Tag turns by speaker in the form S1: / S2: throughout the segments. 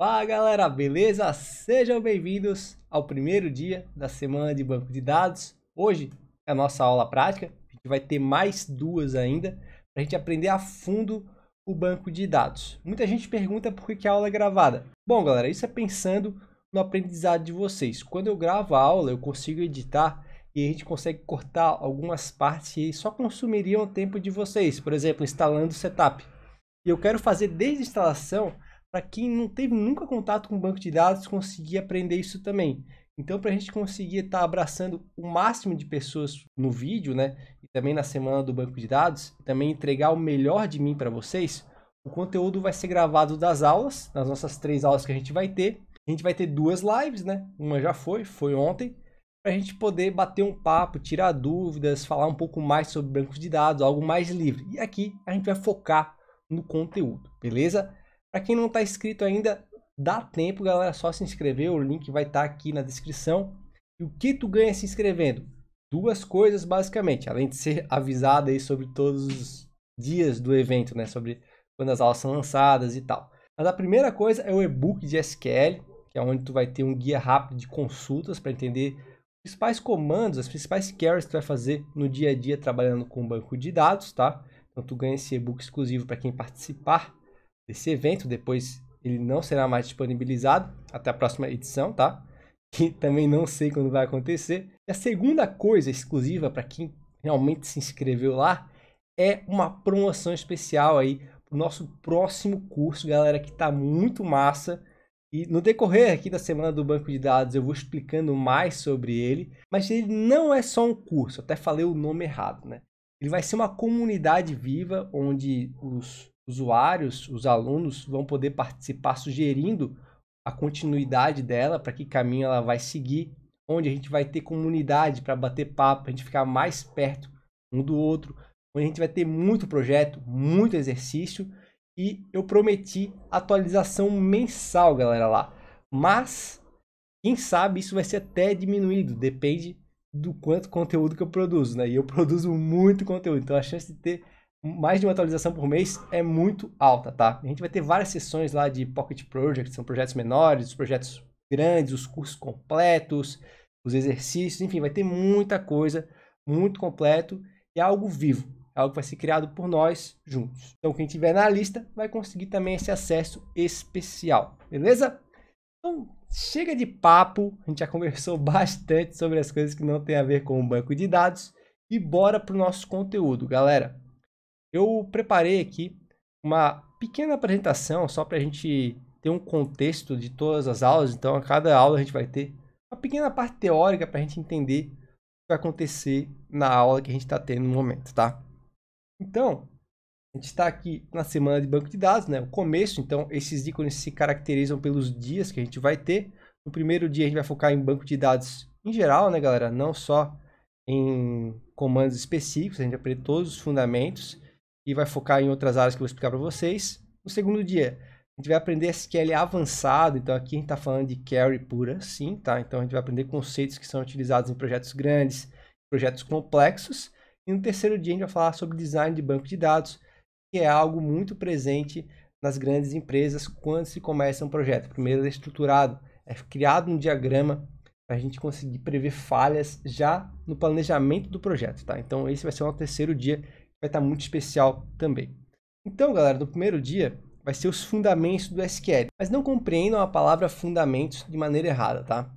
S1: Fala galera, beleza? Sejam bem-vindos ao primeiro dia da semana de banco de dados. Hoje é a nossa aula prática, a gente vai ter mais duas ainda para a gente aprender a fundo o banco de dados. Muita gente pergunta por que a aula é gravada. Bom, galera, isso é pensando no aprendizado de vocês. Quando eu gravo a aula, eu consigo editar e a gente consegue cortar algumas partes que só consumiriam o tempo de vocês, por exemplo, instalando o setup. E eu quero fazer desde a instalação para quem não teve nunca contato com banco de dados conseguir aprender isso também. Então, para a gente conseguir estar tá abraçando o máximo de pessoas no vídeo, né? E também na semana do banco de dados, e também entregar o melhor de mim para vocês, o conteúdo vai ser gravado das aulas, nas nossas três aulas que a gente vai ter. A gente vai ter duas lives, né? Uma já foi, foi ontem, para a gente poder bater um papo, tirar dúvidas, falar um pouco mais sobre bancos de dados, algo mais livre. E aqui a gente vai focar no conteúdo, beleza? Para quem não está inscrito ainda, dá tempo, galera, só se inscrever, o link vai estar tá aqui na descrição. E o que tu ganha se inscrevendo? Duas coisas basicamente, além de ser avisado aí sobre todos os dias do evento, né, sobre quando as aulas são lançadas e tal. Mas a primeira coisa é o e-book de SQL, que é onde tu vai ter um guia rápido de consultas para entender os principais comandos, as principais queries que tu vai fazer no dia a dia trabalhando com banco de dados, tá? Então tu ganha esse e-book exclusivo para quem participar desse evento. Depois ele não será mais disponibilizado até a próxima edição, tá? Que também não sei quando vai acontecer. E a segunda coisa exclusiva para quem realmente se inscreveu lá é uma promoção especial aí o nosso próximo curso, galera, que tá muito massa. E no decorrer aqui da semana do banco de dados eu vou explicando mais sobre ele, mas ele não é só um curso, até falei o nome errado, né? Ele vai ser uma comunidade viva onde os usuários, os alunos, vão poder participar sugerindo a continuidade dela, para que caminho ela vai seguir, onde a gente vai ter comunidade para bater papo, para a gente ficar mais perto um do outro, onde a gente vai ter muito projeto, muito exercício e eu prometi atualização mensal, galera lá. Mas quem sabe isso vai ser até diminuído, depende do quanto conteúdo que eu produzo, né? E eu produzo muito conteúdo, então a chance de ter mais de uma atualização por mês é muito alta, tá? A gente vai ter várias sessões lá de Pocket Project, são projetos menores, os projetos grandes, os cursos completos, os exercícios, enfim, vai ter muita coisa, muito completo e é algo vivo, algo que vai ser criado por nós juntos. Então, quem tiver na lista vai conseguir também esse acesso especial, beleza? Então, chega de papo, a gente já conversou bastante sobre as coisas que não tem a ver com o banco de dados e bora pro nosso conteúdo, galera. Eu preparei aqui uma pequena apresentação só para a gente ter um contexto de todas as aulas. Então, a cada aula a gente vai ter uma pequena parte teórica para a gente entender o que vai acontecer na aula que a gente está tendo no momento, tá? Então, a gente está aqui na semana de banco de dados, né? O começo, então, esses ícones se caracterizam pelos dias que a gente vai ter. No primeiro dia a gente vai focar em banco de dados em geral, né, galera? Não só em comandos específicos, a gente aprende todos os fundamentos e vai focar em outras áreas que eu vou explicar para vocês. No segundo dia, a gente vai aprender SQL avançado, então aqui a gente está falando de carry pura, sim, tá? Então a gente vai aprender conceitos que são utilizados em projetos grandes, projetos complexos. E no terceiro dia a gente vai falar sobre design de banco de dados, que é algo muito presente nas grandes empresas quando se começa um projeto. Primeiro é estruturado, é criado um diagrama para a gente conseguir prever falhas já no planejamento do projeto, tá? Então esse vai ser o terceiro dia vai estar tá muito especial também. Então, galera, no primeiro dia vai ser os fundamentos do SQL. Mas não compreendam a palavra fundamentos de maneira errada, tá?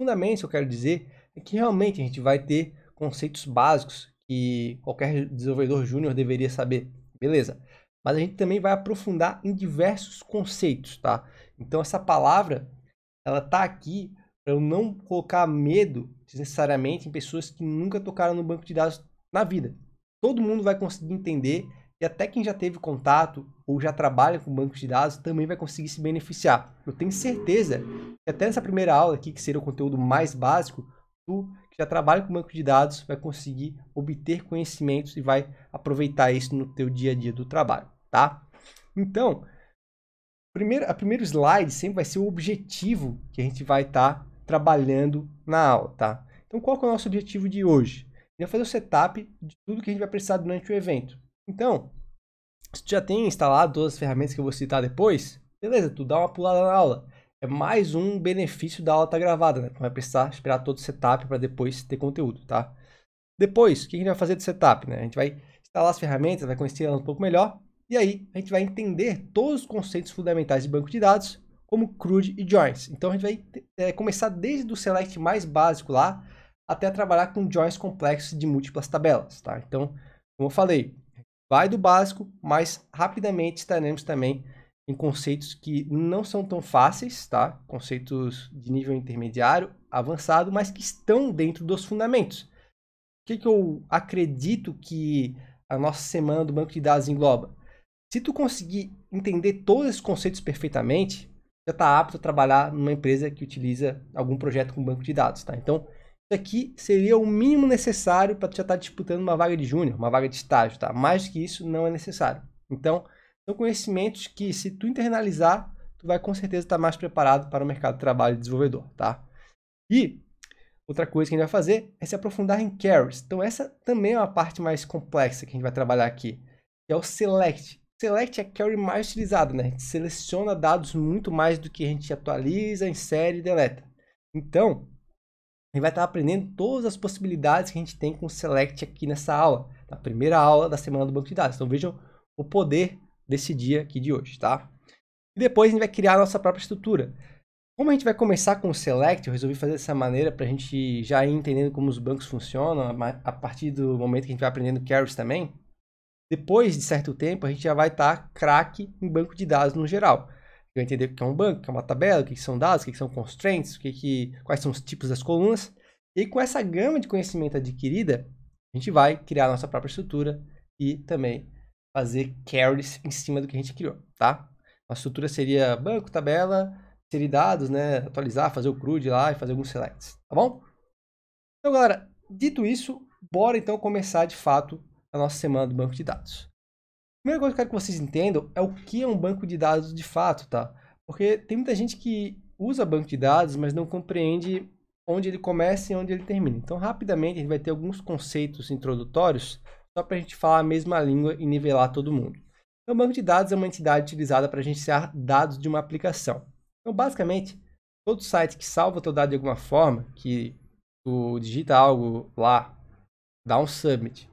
S1: Fundamentos, eu quero dizer, é que realmente a gente vai ter conceitos básicos que qualquer desenvolvedor júnior deveria saber. Beleza. Mas a gente também vai aprofundar em diversos conceitos, tá? Então essa palavra, ela tá aqui para eu não colocar medo necessariamente em pessoas que nunca tocaram no banco de dados na vida todo mundo vai conseguir entender e até quem já teve contato ou já trabalha com bancos de dados também vai conseguir se beneficiar. Eu tenho certeza que até nessa primeira aula aqui, que seria o conteúdo mais básico, tu que já trabalha com banco de dados vai conseguir obter conhecimentos e vai aproveitar isso no teu dia a dia do trabalho, tá? Então, primeiro, a primeiro slide sempre vai ser o objetivo que a gente vai estar tá trabalhando na aula, tá? Então, qual é o nosso objetivo de hoje? já fazer o setup de tudo que a gente vai precisar durante o evento. Então, se tu já tem instalado todas as ferramentas que eu vou citar depois, beleza, tu dá uma pulada na aula. É mais um benefício da aula estar tá gravada, né? Tu vai precisar esperar todo o setup para depois ter conteúdo, tá? Depois, o que a gente vai fazer de setup, né? A gente vai instalar as ferramentas, vai conhecer elas um pouco melhor, e aí a gente vai entender todos os conceitos fundamentais de banco de dados, como CRUD e joins. Então a gente vai é, começar desde o select mais básico lá, até trabalhar com joins complexos de múltiplas tabelas, tá? Então, como eu falei, vai do básico, mas rapidamente estaremos também em conceitos que não são tão fáceis, tá? Conceitos de nível intermediário, avançado, mas que estão dentro dos fundamentos. O que, que eu acredito que a nossa semana do banco de dados engloba? Se tu conseguir entender todos esses conceitos perfeitamente, já está apto a trabalhar numa empresa que utiliza algum projeto com banco de dados, tá? Então, isso aqui seria o mínimo necessário para tu já estar tá disputando uma vaga de júnior, uma vaga de estágio, tá? Mais que isso não é necessário. Então, são conhecimentos que se tu internalizar, tu vai com certeza estar tá mais preparado para o mercado de trabalho de desenvolvedor, tá? E outra coisa que a gente vai fazer é se aprofundar em carries. Então, essa também é uma parte mais complexa que a gente vai trabalhar aqui, que é o select. Select é a carry mais utilizada, né? A gente seleciona dados muito mais do que a gente atualiza, insere e deleta. Então, gente vai estar aprendendo todas as possibilidades que a gente tem com o Select aqui nessa aula, na primeira aula da semana do banco de dados. Então vejam o poder desse dia aqui de hoje, tá? E depois a gente vai criar a nossa própria estrutura. Como a gente vai começar com o Select, eu resolvi fazer dessa maneira para a gente já ir entendendo como os bancos funcionam, a partir do momento que a gente vai aprendendo carries também. Depois de certo tempo, a gente já vai estar tá craque em banco de dados no geral eu entender o que é um banco, o que é uma tabela, o que são dados, o que são constraints, o que, que quais são os tipos das colunas. E com essa gama de conhecimento adquirida, a gente vai criar a nossa própria estrutura e também fazer carries em cima do que a gente criou, tá? A estrutura seria banco, tabela, inserir dados, né, atualizar, fazer o CRUD lá e fazer alguns selects, tá bom? Então, galera, dito isso, bora então começar de fato a nossa semana do banco de dados primeira coisa que eu quero que vocês entendam é o que é um banco de dados de fato, tá? Porque tem muita gente que usa banco de dados, mas não compreende onde ele começa e onde ele termina. Então, rapidamente, a gente vai ter alguns conceitos introdutórios só para a gente falar a mesma língua e nivelar todo mundo. Então, o banco de dados é uma entidade utilizada para gerenciar dados de uma aplicação. Então, basicamente, todo site que salva o teu dado de alguma forma, que tu digita algo lá, dá um submit,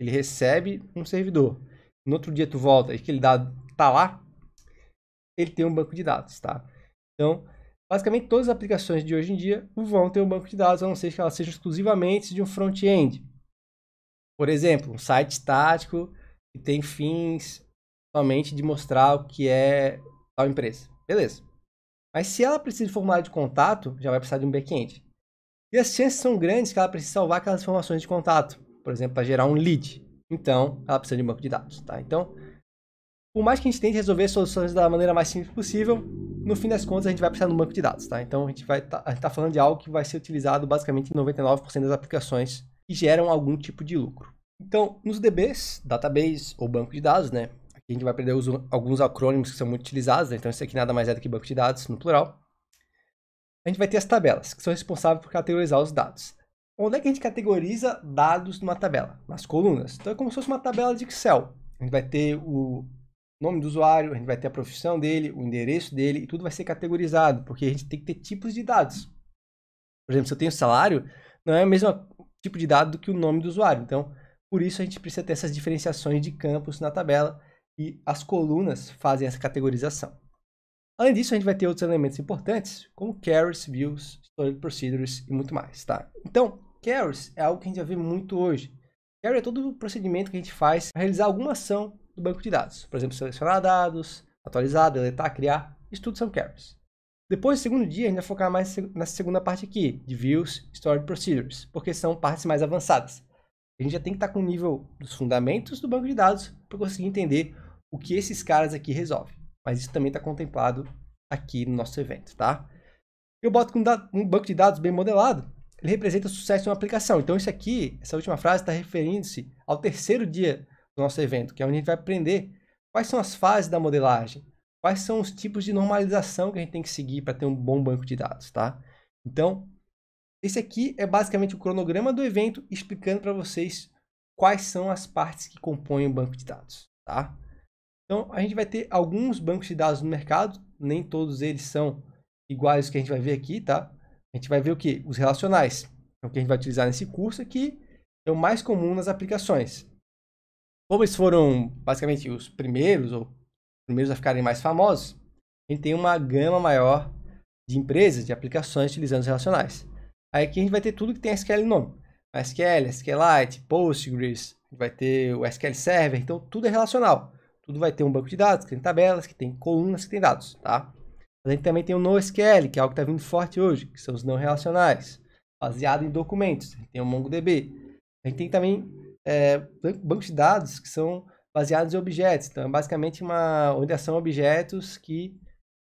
S1: ele recebe um servidor no outro dia tu volta e aquele dado tá lá, ele tem um banco de dados, tá? Então, basicamente todas as aplicações de hoje em dia vão ter um banco de dados, a não ser que elas sejam exclusivamente de um front-end. Por exemplo, um site estático que tem fins somente de mostrar o que é tal empresa. Beleza. Mas se ela precisa de formulário de contato, já vai precisar de um back-end. E as chances são grandes que ela precise salvar aquelas informações de contato, por exemplo, para gerar um lead. Então, ela precisa de um banco de dados, tá? Então, por mais que a gente tente resolver soluções da maneira mais simples possível, no fim das contas a gente vai precisar de um banco de dados, tá? Então, a gente vai tá, tá falando de algo que vai ser utilizado basicamente em 99% das aplicações que geram algum tipo de lucro. Então, nos DBs, database ou banco de dados, né? Aqui a gente vai aprender alguns acrônimos que são muito utilizados, né? então isso aqui nada mais é do que banco de dados no plural. A gente vai ter as tabelas, que são responsáveis por categorizar os dados. Onde é que a gente categoriza dados numa tabela? Nas colunas. Então é como se fosse uma tabela de Excel. A gente vai ter o nome do usuário, a gente vai ter a profissão dele, o endereço dele, e tudo vai ser categorizado, porque a gente tem que ter tipos de dados. Por exemplo, se eu tenho salário, não é o mesmo tipo de dado que o nome do usuário. Então, por isso a gente precisa ter essas diferenciações de campos na tabela e as colunas fazem essa categorização. Além disso, a gente vai ter outros elementos importantes, como carries, views, stored procedures e muito mais, tá? Então, Carries é algo que a gente já vê muito hoje. Carry é todo o procedimento que a gente faz para realizar alguma ação do banco de dados. Por exemplo, selecionar dados, atualizar, deletar, criar. Isso tudo são carries. Depois, no segundo dia, a gente vai focar mais na segunda parte aqui, de Views, Stored Procedures, porque são partes mais avançadas. A gente já tem que estar tá com o nível dos fundamentos do banco de dados para conseguir entender o que esses caras aqui resolvem. Mas isso também está contemplado aqui no nosso evento, tá? Eu boto com um banco de dados bem modelado, ele representa o sucesso de uma aplicação. Então, isso aqui, essa última frase, está referindo-se ao terceiro dia do nosso evento, que é onde a gente vai aprender quais são as fases da modelagem, quais são os tipos de normalização que a gente tem que seguir para ter um bom banco de dados, tá? Então, esse aqui é basicamente o cronograma do evento explicando para vocês quais são as partes que compõem o banco de dados, tá? Então, a gente vai ter alguns bancos de dados no mercado, nem todos eles são iguais que a gente vai ver aqui, tá? A gente vai ver o que? Os relacionais. É o que a gente vai utilizar nesse curso aqui. É o mais comum nas aplicações. Como eles foram basicamente os primeiros, ou os primeiros a ficarem mais famosos, a gente tem uma gama maior de empresas, de aplicações utilizando os relacionais. Aí aqui a gente vai ter tudo que tem SQL no nome. SQL, SQLite, Postgres, vai ter o SQL Server, então tudo é relacional. Tudo vai ter um banco de dados que tem tabelas, que tem colunas, que tem dados, tá? a gente também tem o NoSQL, que é algo que está vindo forte hoje, que são os não relacionais, baseado em documentos. A gente tem o MongoDB. A gente tem também é, bancos de dados que são baseados em objetos. Então, é basicamente uma orientação a objetos que,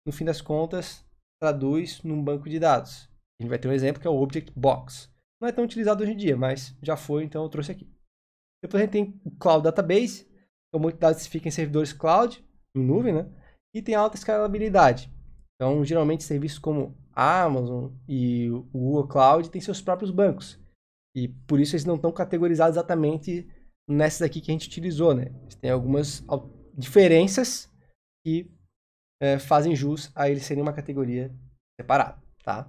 S1: no fim das contas, traduz num banco de dados. A gente vai ter um exemplo que é o Object Box. Não é tão utilizado hoje em dia, mas já foi, então eu trouxe aqui. Depois a gente tem o Cloud Database, então é muitos dados ficam em servidores cloud, em nuvem, né? E tem alta escalabilidade. Então, geralmente, serviços como a Amazon e o Google Cloud têm seus próprios bancos. E por isso eles não estão categorizados exatamente nesses aqui que a gente utilizou, né? Eles têm algumas diferenças que é, fazem jus a eles serem uma categoria separada, tá?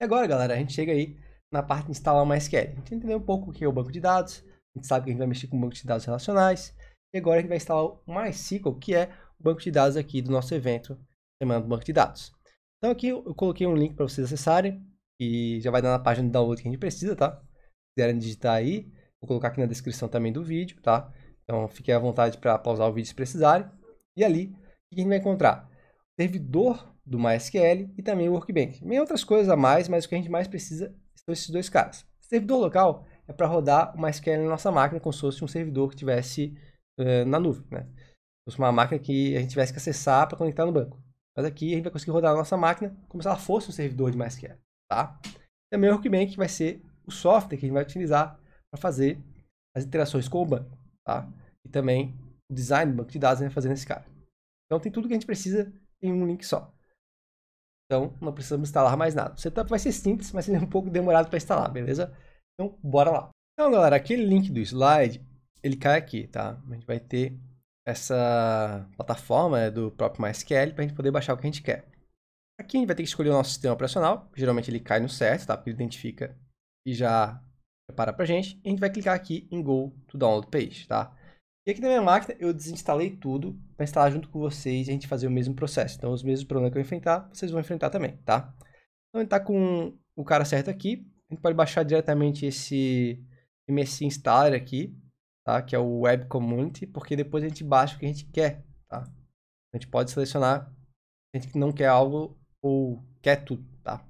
S1: E agora, galera, a gente chega aí na parte de instalar uma SQL. A gente entendeu um pouco o que é o banco de dados, a gente sabe que a gente vai mexer com o banco de dados relacionais, e agora a gente vai instalar o MySQL, que é o banco de dados aqui do nosso evento semana do banco de dados. Então aqui eu coloquei um link para vocês acessarem, que já vai dar na página de download que a gente precisa, tá? Se quiserem digitar aí, vou colocar aqui na descrição também do vídeo, tá? Então fiquem à vontade para pausar o vídeo se precisarem. E ali, o que a gente vai encontrar? O servidor do MySQL e também o Workbench. meio outras coisas a mais, mas o que a gente mais precisa são esses dois caras. O servidor local é para rodar o MySQL na nossa máquina, como se fosse um servidor que tivesse uh, na nuvem, né? fosse uma máquina que a gente tivesse que acessar para conectar no banco. Mas aqui a gente vai conseguir rodar a nossa máquina como se ela fosse um servidor de MySQL, tá? Também o Workbench vai ser o software que a gente vai utilizar para fazer as interações com o banco, tá? E também o design do banco de dados a gente vai fazer nesse cara. Então tem tudo que a gente precisa em um link só. Então não precisamos instalar mais nada. O setup vai ser simples, mas ele é um pouco demorado para instalar, beleza? Então bora lá. Então galera, aquele link do slide, ele cai aqui, tá? A gente vai ter essa plataforma né, do próprio MySQL para a gente poder baixar o que a gente quer. Aqui a gente vai ter que escolher o nosso sistema operacional, geralmente ele cai no certo, tá? Porque ele identifica e já prepara para a gente. E a gente vai clicar aqui em Go to Download Page, tá? E aqui na minha máquina eu desinstalei tudo para instalar junto com vocês e a gente fazer o mesmo processo. Então os mesmos problemas que eu enfrentar, vocês vão enfrentar também, tá? Então gente está com o cara certo aqui. A gente pode baixar diretamente esse MSI Installer aqui tá? Que é o Web Community, porque depois a gente baixa o que a gente quer, tá? A gente pode selecionar a gente que não quer algo ou quer tudo, tá?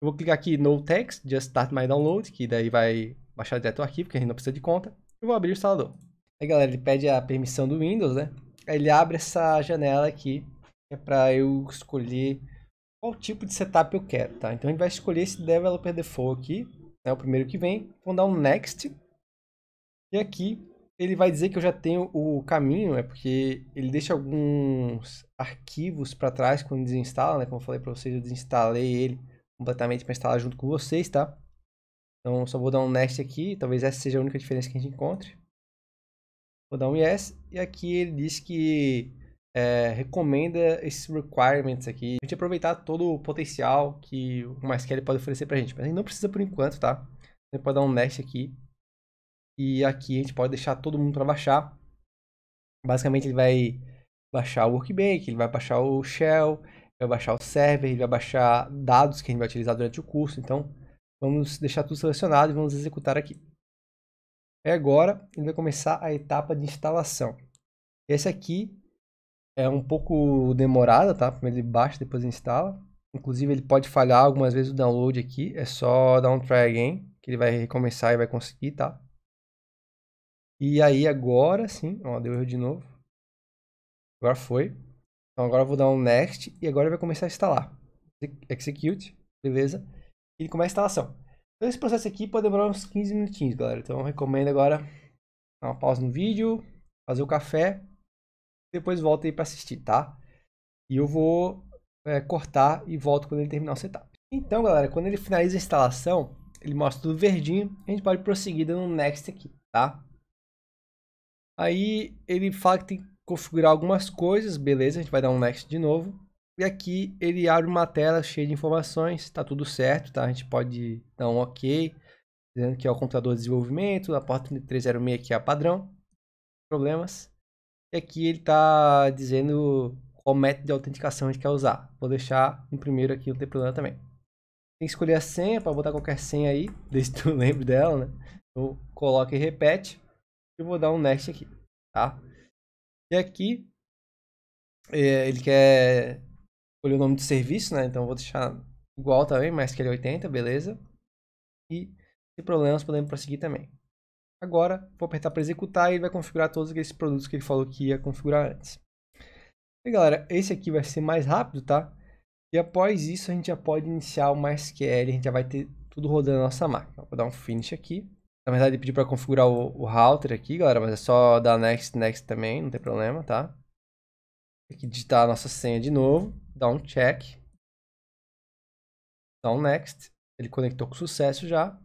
S1: Eu vou clicar aqui no text, just start my download, que daí vai baixar direto o arquivo, que a gente não precisa de conta. Eu vou abrir o instalador. Aí galera, ele pede a permissão do Windows, né? Aí ele abre essa janela aqui, que é para eu escolher qual tipo de setup eu quero, tá? Então a gente vai escolher esse Developer Default aqui, né? O primeiro que vem. Vou dar um Next. E aqui ele vai dizer que eu já tenho o caminho, é porque ele deixa alguns arquivos para trás quando desinstala, né? Como eu falei para vocês, eu desinstalei ele completamente para instalar junto com vocês, tá? Então só vou dar um next aqui, talvez essa seja a única diferença que a gente encontre. Vou dar um yes e aqui ele diz que é, recomenda esses requirements aqui. A gente aproveitar todo o potencial que o MySQL pode oferecer para a gente, mas a gente não precisa por enquanto, tá? Você pode dar um next aqui e aqui a gente pode deixar todo mundo para baixar. Basicamente ele vai baixar o Workbake, ele vai baixar o Shell, vai baixar o server, ele vai baixar dados que a gente vai utilizar durante o curso. Então vamos deixar tudo selecionado e vamos executar aqui. E é agora ele vai começar a etapa de instalação. Esse aqui é um pouco demorada, tá? Primeiro ele baixa, depois instala. Inclusive ele pode falhar algumas vezes o download aqui, é só dar um try again, que ele vai recomeçar e vai conseguir, tá? E aí agora sim, ó, deu erro de novo. Agora foi. Então agora eu vou dar um next e agora vai começar a instalar. Execute, beleza? E começa a instalação. Então esse processo aqui pode demorar uns 15 minutinhos, galera. Então eu recomendo agora dar uma pausa no vídeo, fazer o café, depois volta aí para assistir, tá? E eu vou é, cortar e volto quando ele terminar o setup. Então, galera, quando ele finaliza a instalação, ele mostra tudo verdinho. A gente pode prosseguir dando um next aqui, tá? Aí ele fala que tem que configurar algumas coisas, beleza, a gente vai dar um next de novo. E aqui ele abre uma tela cheia de informações, Tá tudo certo, tá? A gente pode dar um ok, dizendo que é o computador de desenvolvimento, a porta 306 aqui é a padrão, problemas. E aqui ele está dizendo qual método de autenticação a gente quer usar. Vou deixar em primeiro aqui, não tem problema também. Tem que escolher a senha, para botar qualquer senha aí, desde que tu lembre dela, né? Então coloca e repete. Eu vou dar um next aqui, tá? E aqui, é, ele quer escolher o nome do serviço, né? Então, vou deixar igual também, mais que ele 80, é beleza? E, sem problemas, podemos prosseguir também. Agora, vou apertar para executar e ele vai configurar todos aqueles produtos que ele falou que ia configurar antes. E galera, esse aqui vai ser mais rápido, tá? E após isso, a gente já pode iniciar o MySQL, é, a gente já vai ter tudo rodando na nossa máquina. Vou dar um finish aqui. Na verdade, pedi para configurar o, o, router aqui, galera, mas é só dar next, next também, não tem problema, tá? Tem que digitar a nossa senha de novo, dar um check. dar um next. Ele conectou com sucesso já.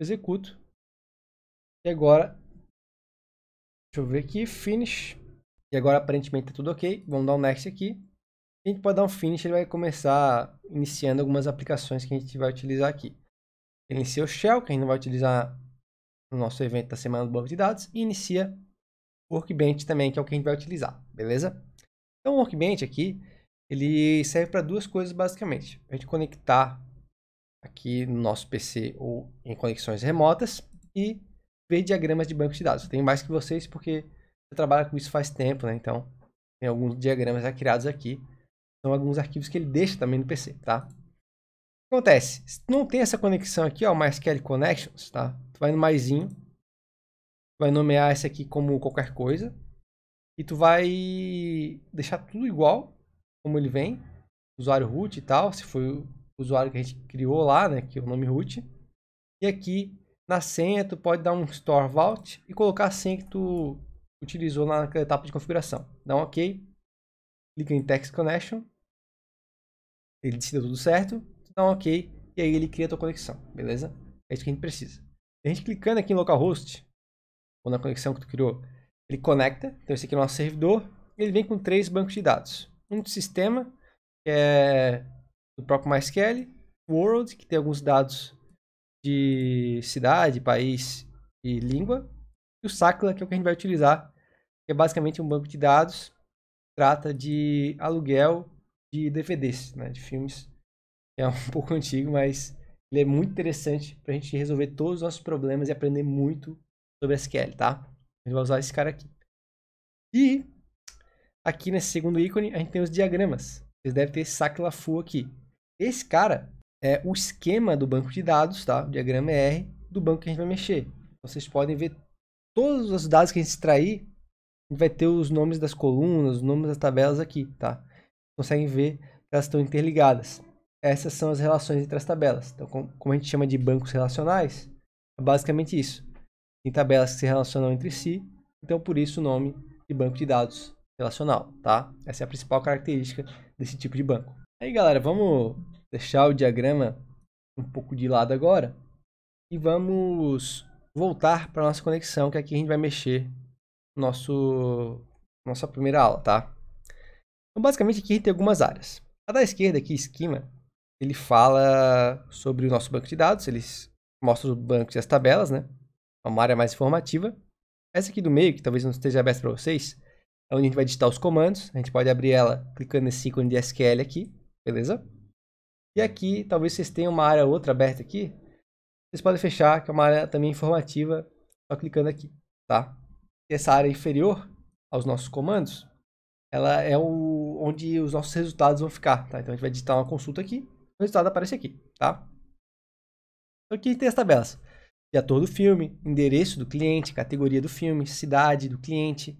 S1: Executo. E agora, deixa eu ver aqui, finish. E agora aparentemente tá tudo ok. Vamos dar um next aqui. A gente pode dar um finish, ele vai começar iniciando algumas aplicações que a gente vai utilizar aqui. Ele inicia o shell, que a gente não vai utilizar no nosso evento da semana do banco de dados e inicia o Workbench também, que é o que a gente vai utilizar, beleza? Então, o Workbench aqui, ele serve para duas coisas basicamente. A gente conectar aqui no nosso PC ou em conexões remotas e ver diagramas de banco de dados. Tem mais que vocês porque eu trabalho com isso faz tempo, né? Então, tem alguns diagramas já criados aqui. São alguns arquivos que ele deixa também no PC, tá? acontece? Se não tem essa conexão aqui, ó, MySQL Connections, tá? Tu vai no maisinho, vai nomear esse aqui como qualquer coisa, e tu vai deixar tudo igual, como ele vem, usuário root e tal, se foi o usuário que a gente criou lá, né, que é o nome root. E aqui na senha tu pode dar um store vault e colocar a senha que tu utilizou naquela etapa de configuração. Dá um OK, clica em text connection, ele decida tudo certo dá então, um ok e aí ele cria a tua conexão, beleza? É isso que a gente precisa. A gente clicando aqui em localhost, ou na conexão que tu criou, ele conecta, então esse aqui é o nosso servidor, ele vem com três bancos de dados. Um do sistema, que é do próprio MySQL, World, que tem alguns dados de cidade, país e língua, e o Sakla, que é o que a gente vai utilizar, que é basicamente um banco de dados, trata de aluguel de DVDs, né, de filmes é um pouco antigo, mas ele é muito interessante para a gente resolver todos os nossos problemas e aprender muito sobre SQL, tá? A gente vai usar esse cara aqui. E aqui nesse segundo ícone a gente tem os diagramas. Vocês devem ter esse fu aqui. Esse cara é o esquema do banco de dados, tá? O diagrama é R do banco que a gente vai mexer. Então, vocês podem ver todos os dados que a gente extrair, a gente vai ter os nomes das colunas, os nomes das tabelas aqui, tá? Conseguem ver que elas estão interligadas essas são as relações entre as tabelas. Então, como a gente chama de bancos relacionais, é basicamente isso. Tem tabelas que se relacionam entre si, então por isso o nome de banco de dados relacional, tá? Essa é a principal característica desse tipo de banco. Aí, galera, vamos deixar o diagrama um pouco de lado agora e vamos voltar para nossa conexão, que aqui a gente vai mexer nosso nossa primeira aula, tá? Então, basicamente aqui tem algumas áreas. A da esquerda aqui, esquema, ele fala sobre o nosso banco de dados, eles mostram o banco e as tabelas, né? É uma área mais informativa. Essa aqui do meio, que talvez não esteja aberta para vocês, é onde a gente vai digitar os comandos. A gente pode abrir ela clicando nesse ícone de SQL aqui, beleza? E aqui, talvez vocês tenham uma área outra aberta aqui. Vocês podem fechar, que é uma área também informativa, só clicando aqui, tá? E essa área inferior aos nossos comandos, ela é o, onde os nossos resultados vão ficar, tá? Então a gente vai digitar uma consulta aqui o resultado aparece aqui, tá? Então, aqui tem as tabelas. De ator do filme, endereço do cliente, categoria do filme, cidade do cliente,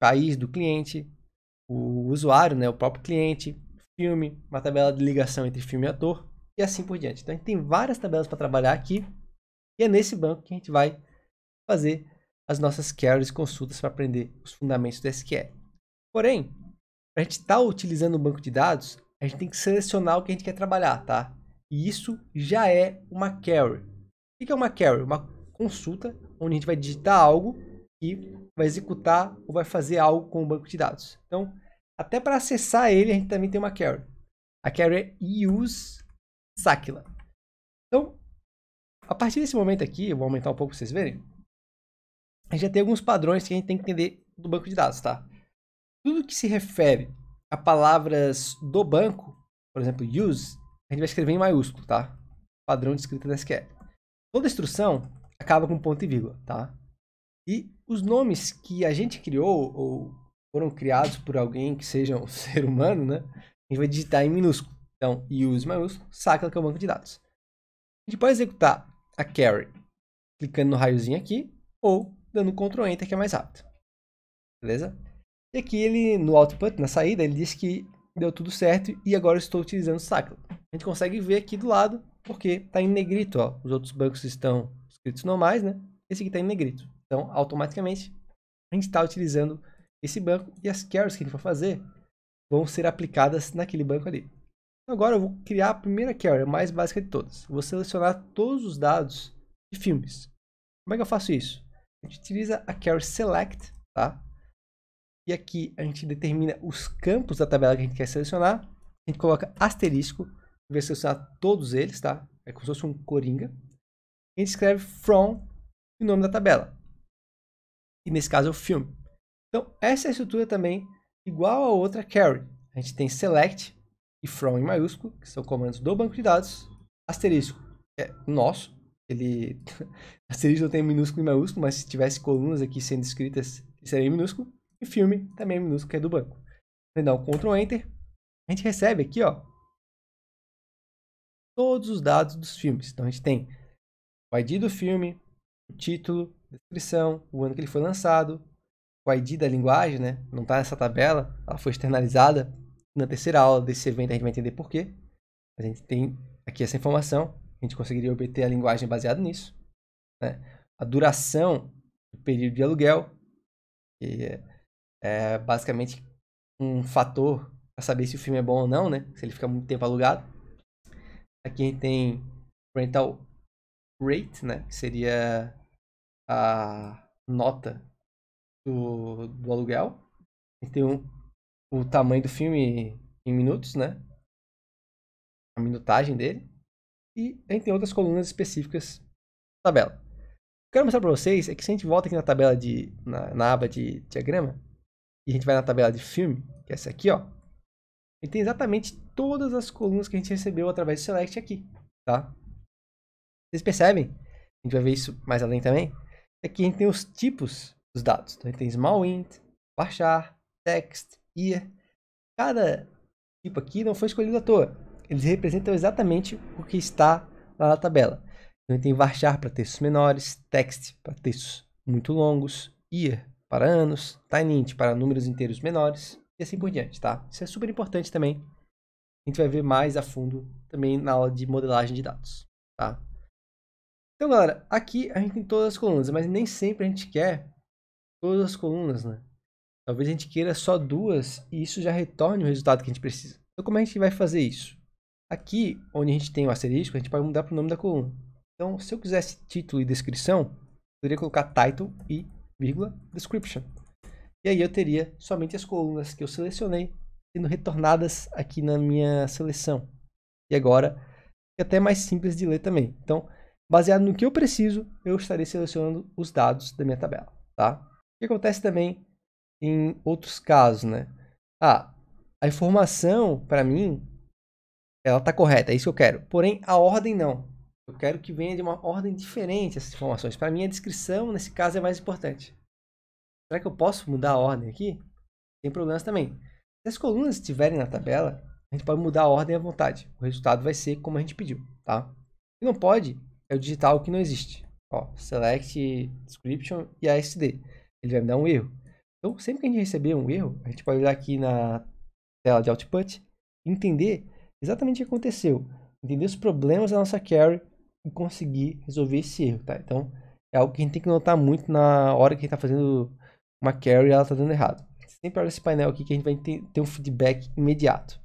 S1: país do cliente, o usuário, né, o próprio cliente, filme, uma tabela de ligação entre filme e ator e assim por diante. Então a gente tem várias tabelas para trabalhar aqui e é nesse banco que a gente vai fazer as nossas queries consultas para aprender os fundamentos do SQL. Porém, para a gente estar tá utilizando o banco de dados, a gente tem que selecionar o que a gente quer trabalhar, tá? E isso já é uma query. O que é uma query? Uma consulta onde a gente vai digitar algo e vai executar ou vai fazer algo com o banco de dados. Então, até para acessar ele, a gente também tem uma query. A query é use Sakila. Então, a partir desse momento aqui, eu vou aumentar um pouco para vocês verem. A gente já tem alguns padrões que a gente tem que entender do banco de dados, tá? Tudo que se refere a palavras do banco, por exemplo, use, a gente vai escrever em maiúsculo, tá? Padrão de escrita da SQL. Toda instrução acaba com ponto e vírgula, tá? E os nomes que a gente criou ou foram criados por alguém que seja um ser humano, né? A gente vai digitar em minúsculo. Então, use maiúsculo, saca que é o banco de dados. A gente pode executar a carry clicando no raiozinho aqui ou dando Ctrl Enter que é mais rápido. Beleza? E aqui ele, no output, na saída, ele diz que deu tudo certo e agora estou utilizando o Cycle. A gente consegue ver aqui do lado, porque está em negrito, ó. Os outros bancos estão escritos normais, né? Esse aqui está em negrito. Então, automaticamente, a gente está utilizando esse banco e as queries que a gente for fazer vão ser aplicadas naquele banco ali. Então, agora eu vou criar a primeira query a mais básica de todas. vou selecionar todos os dados de filmes. Como é que eu faço isso? A gente utiliza a query select, tá? E aqui a gente determina os campos da tabela que a gente quer selecionar. A gente coloca asterisco, vai selecionar todos eles, tá? É como se fosse um coringa. A gente escreve from e o nome da tabela. E nesse caso é o filme. Então, essa é a estrutura também igual a outra carry. A gente tem select e from em maiúsculo, que são comandos do banco de dados. Asterisco é nosso. Ele asterisco não tem minúsculo e maiúsculo, mas se tivesse colunas aqui sendo escritas, seria em minúsculo. E filme também é minúsculo, que é do banco. Você dá um Ctrl Enter, a gente recebe aqui, ó, todos os dados dos filmes. Então a gente tem o ID do filme, o título, descrição, o ano que ele foi lançado, o ID da linguagem, né? Não está nessa tabela, ela foi externalizada. Na terceira aula desse evento a gente vai entender por quê. A gente tem aqui essa informação, a gente conseguiria obter a linguagem baseada nisso. Né? A duração do período de aluguel, que é é basicamente um fator para saber se o filme é bom ou não, né? Se ele fica muito tempo alugado. Aqui a gente tem rental rate, né? Que seria a nota do, do aluguel. A gente tem um, o tamanho do filme em minutos, né? A minutagem dele. E a gente tem outras colunas específicas da tabela. O que eu quero mostrar para vocês é que se a gente volta aqui na tabela de. na, na aba de diagrama, e a gente vai na tabela de filme, que é essa aqui, ó, e tem exatamente todas as colunas que a gente recebeu através do select aqui, tá? Vocês percebem? A gente vai ver isso mais além também. Aqui a gente tem os tipos dos dados. Então a gente tem small int, baixar, text, year. Cada tipo aqui não foi escolhido à toa. Eles representam exatamente o que está lá na tabela. Então a gente tem varchar para textos menores, text para textos muito longos, year para anos, TinyInt para números inteiros menores e assim por diante, tá? Isso é super importante também. A gente vai ver mais a fundo também na aula de modelagem de dados, tá? Então, galera, aqui a gente tem todas as colunas, mas nem sempre a gente quer todas as colunas, né? Talvez a gente queira só duas e isso já retorne o resultado que a gente precisa. Então, como a gente vai fazer isso? Aqui, onde a gente tem o asterisco, a gente pode mudar para o nome da coluna. Então, se eu quisesse título e descrição, poderia colocar title e vírgula, description. E aí eu teria somente as colunas que eu selecionei sendo retornadas aqui na minha seleção. E agora é até mais simples de ler também. Então, baseado no que eu preciso, eu estarei selecionando os dados da minha tabela, tá? O que acontece também em outros casos, né? Ah, a informação para mim ela está correta, é isso que eu quero. Porém, a ordem não. Eu quero que venha de uma ordem diferente essas informações. Para mim, a descrição, nesse caso, é mais importante. Será que eu posso mudar a ordem aqui? Tem problemas também. Se as colunas estiverem na tabela, a gente pode mudar a ordem à vontade. O resultado vai ser como a gente pediu, tá? E não pode é o digital que não existe. Ó, select description e ASD. Ele vai me dar um erro. Então, sempre que a gente receber um erro, a gente pode olhar aqui na tela de output, entender exatamente o que aconteceu, entender os problemas da nossa carry e conseguir resolver esse erro, tá? Então, é algo que a gente tem que notar muito na hora que a gente tá fazendo uma carry ela tá dando errado. Sempre olha esse painel aqui que a gente vai ter um feedback imediato.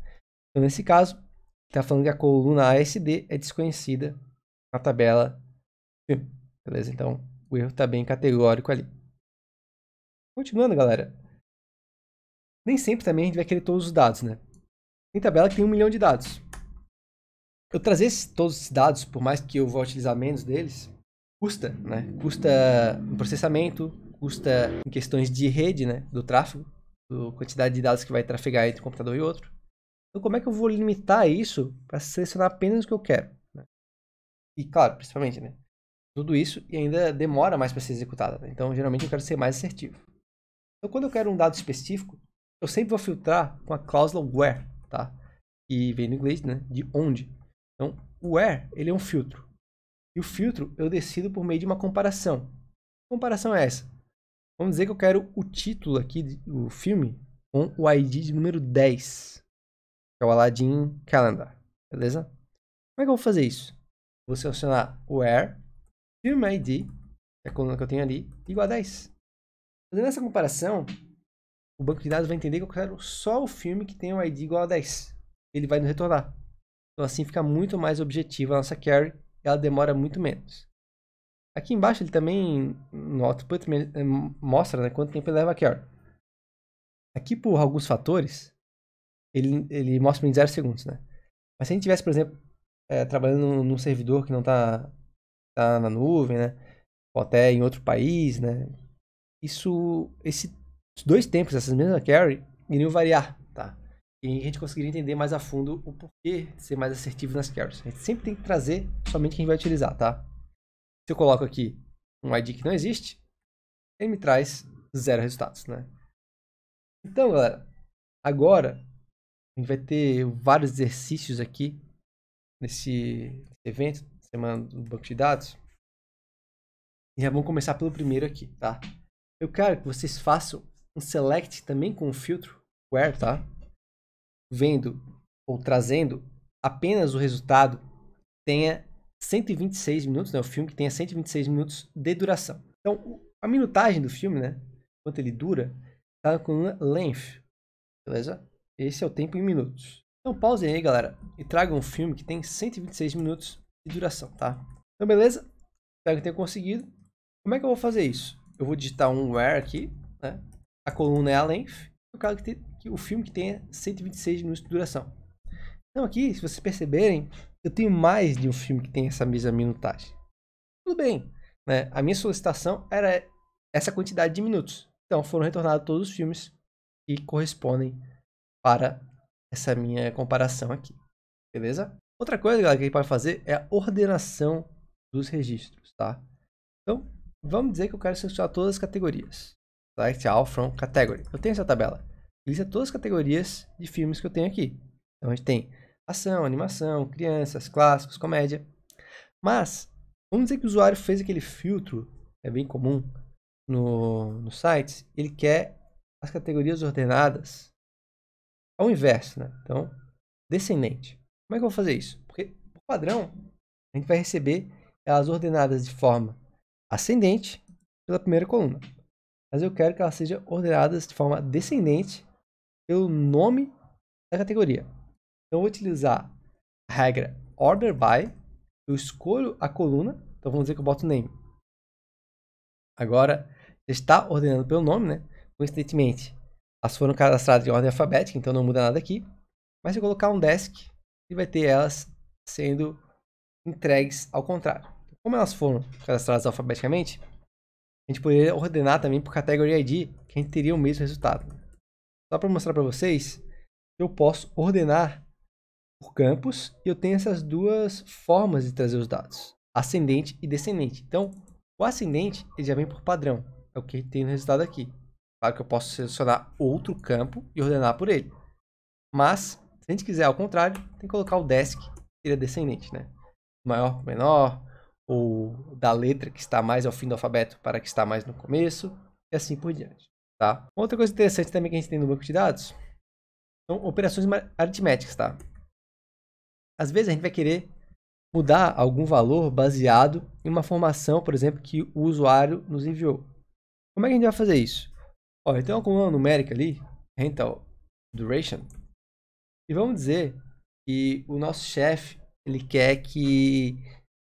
S1: Então, nesse caso, está falando que a coluna ASD é desconhecida na tabela Beleza? Então, o erro está bem categórico ali. Continuando, galera. Nem sempre também a gente vai querer todos os dados, né? Tem tabela que tem um milhão de dados eu trazer todos esses dados, por mais que eu vá utilizar menos deles, custa, né? Custa em processamento, custa em questões de rede, né? Do tráfego, da quantidade de dados que vai trafegar entre um computador e outro. Então, como é que eu vou limitar isso para selecionar apenas o que eu quero? Né? E, claro, principalmente, né? Tudo isso e ainda demora mais para ser executada. Né? Então, geralmente, eu quero ser mais assertivo. Então, quando eu quero um dado específico, eu sempre vou filtrar com a cláusula where, tá? Que vem no inglês, né? De onde. Então, o where, ele é um filtro. E o filtro eu decido por meio de uma comparação. Que comparação é essa? Vamos dizer que eu quero o título aqui do filme com o ID de número 10, que é o Aladdin Calendar, beleza? Como é que eu vou fazer isso? Vou selecionar where, film ID, que é a coluna que eu tenho ali, igual a 10. Fazendo essa comparação, o banco de dados vai entender que eu quero só o filme que tem o ID igual a 10. Ele vai nos retornar. Então assim fica muito mais objetiva a nossa carry, ela demora muito menos. Aqui embaixo ele também, no output, eh, mostra né, quanto tempo ele leva a carry. Aqui por alguns fatores, ele, ele mostra em 0 segundos, né? Mas se a gente tivesse, por exemplo, é, trabalhando num servidor que não está tá na nuvem, né? Ou até em outro país, né? Isso, esse, esses dois tempos, essas mesmas carry, iriam variar. E a gente conseguiria entender mais a fundo o porquê de ser mais assertivo nas queries A gente sempre tem que trazer somente quem vai utilizar, tá? Se eu coloco aqui um ID que não existe, ele me traz zero resultados, né? Então, galera, agora a gente vai ter vários exercícios aqui nesse evento, semana do banco de dados. E já vamos começar pelo primeiro aqui, tá? Eu quero que vocês façam um select também com o filtro where, tá? vendo ou trazendo apenas o resultado tenha 126 minutos, né? O filme que tenha 126 minutos de duração. Então, a minutagem do filme, né? Quanto ele dura, tá na coluna length, beleza? Esse é o tempo em minutos. Então, pausem aí, galera, e tragam um filme que tem 126 minutos de duração, tá? Então, beleza? Espero que tenha conseguido. Como é que eu vou fazer isso? Eu vou digitar um where aqui, né? A coluna é a length, eu quero que o filme que tenha 126 minutos de duração. Então aqui, se vocês perceberem, eu tenho mais de um filme que tem essa mesma minutagem. Tudo bem, né? A minha solicitação era essa quantidade de minutos. Então foram retornados todos os filmes que correspondem para essa minha comparação aqui. Beleza? Outra coisa, galera, que a gente pode fazer é a ordenação dos registros, tá? Então, vamos dizer que eu quero selecionar todas as categorias. Select all from category. Eu tenho essa tabela lista todas as categorias de filmes que eu tenho aqui. Então a gente tem ação, animação, crianças, clássicos, comédia. Mas, vamos dizer que o usuário fez aquele filtro, é bem comum no, no sites, ele quer as categorias ordenadas ao inverso, né? Então, descendente. Como é que eu vou fazer isso? Porque, por padrão, a gente vai receber elas ordenadas de forma ascendente pela primeira coluna. Mas eu quero que elas sejam ordenadas de forma descendente pelo nome da categoria. Então, eu vou utilizar a regra order by, eu escolho a coluna, então vamos dizer que eu boto name. Agora, está ordenando pelo nome, né? Coincidentemente, elas foram cadastradas em ordem alfabética, então não muda nada aqui. Mas se eu colocar um desk, ele vai ter elas sendo entregues ao contrário. Como elas foram cadastradas alfabeticamente, a gente poderia ordenar também por category ID, que a gente teria o mesmo resultado só para mostrar para vocês, eu posso ordenar por campos e eu tenho essas duas formas de trazer os dados, ascendente e descendente. Então, o ascendente ele já vem por padrão, é o que tem no resultado aqui. Claro que eu posso selecionar outro campo e ordenar por ele. Mas, se a gente quiser ao contrário, tem que colocar o desk, ele é descendente, né? Maior, menor, ou da letra que está mais ao fim do alfabeto para que está mais no começo, e assim por diante tá? Outra coisa interessante também que a gente tem no banco de dados são operações aritméticas, tá? Às vezes a gente vai querer mudar algum valor baseado em uma formação, por exemplo, que o usuário nos enviou. Como é que a gente vai fazer isso? Olha, tem uma coluna numérica ali, rental duration, e vamos dizer que o nosso chefe ele quer que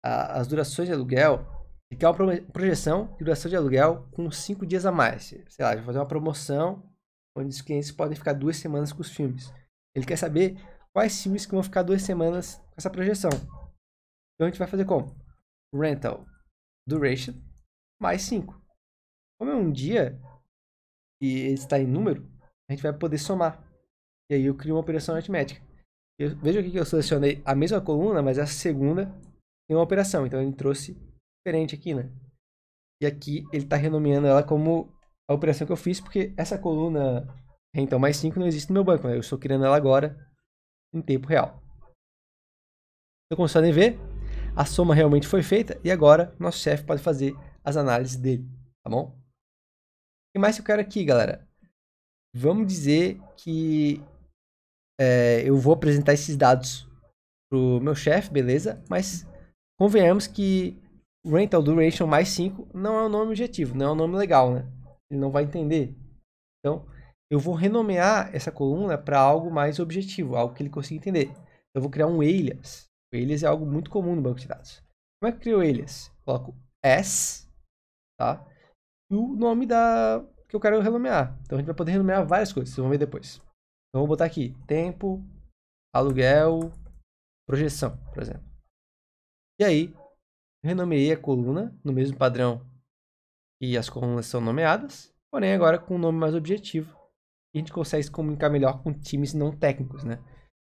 S1: a, as durações de aluguel ele quer uma projeção de duração de aluguel com 5 dias a mais. Sei lá, vai fazer uma promoção onde os clientes podem ficar duas semanas com os filmes. Ele quer saber quais filmes que vão ficar duas semanas com essa projeção. Então a gente vai fazer como? Rental duration mais 5. Como é um dia e ele está em número, a gente vai poder somar. E aí eu crio uma operação aritmética. veja aqui que eu selecionei a mesma coluna, mas essa segunda tem uma operação. Então ele trouxe diferente aqui, né? E aqui ele está renomeando ela como a operação que eu fiz, porque essa coluna então mais 5 não existe no meu banco, né? Eu estou criando ela agora em tempo real. Então, como vocês podem ver, a soma realmente foi feita e agora nosso chefe pode fazer as análises dele, tá bom? O que mais que eu quero aqui, galera? Vamos dizer que é, eu vou apresentar esses dados pro meu chefe, beleza? Mas convenhamos que Rental Duration mais 5 não é o um nome objetivo, não é um nome legal, né? Ele não vai entender. Então, eu vou renomear essa coluna para algo mais objetivo, algo que ele consiga entender. Eu vou criar um alias. O alias é algo muito comum no banco de dados. Como é que eu crio o alias? Coloco S, tá? E o nome da que eu quero renomear. Então a gente vai poder renomear várias coisas, vocês vão ver depois. Então eu vou botar aqui tempo, aluguel, projeção, por exemplo. E aí, renomeei a coluna no mesmo padrão que as colunas são nomeadas, porém agora com um nome mais objetivo. a gente consegue se comunicar melhor com times não técnicos, né?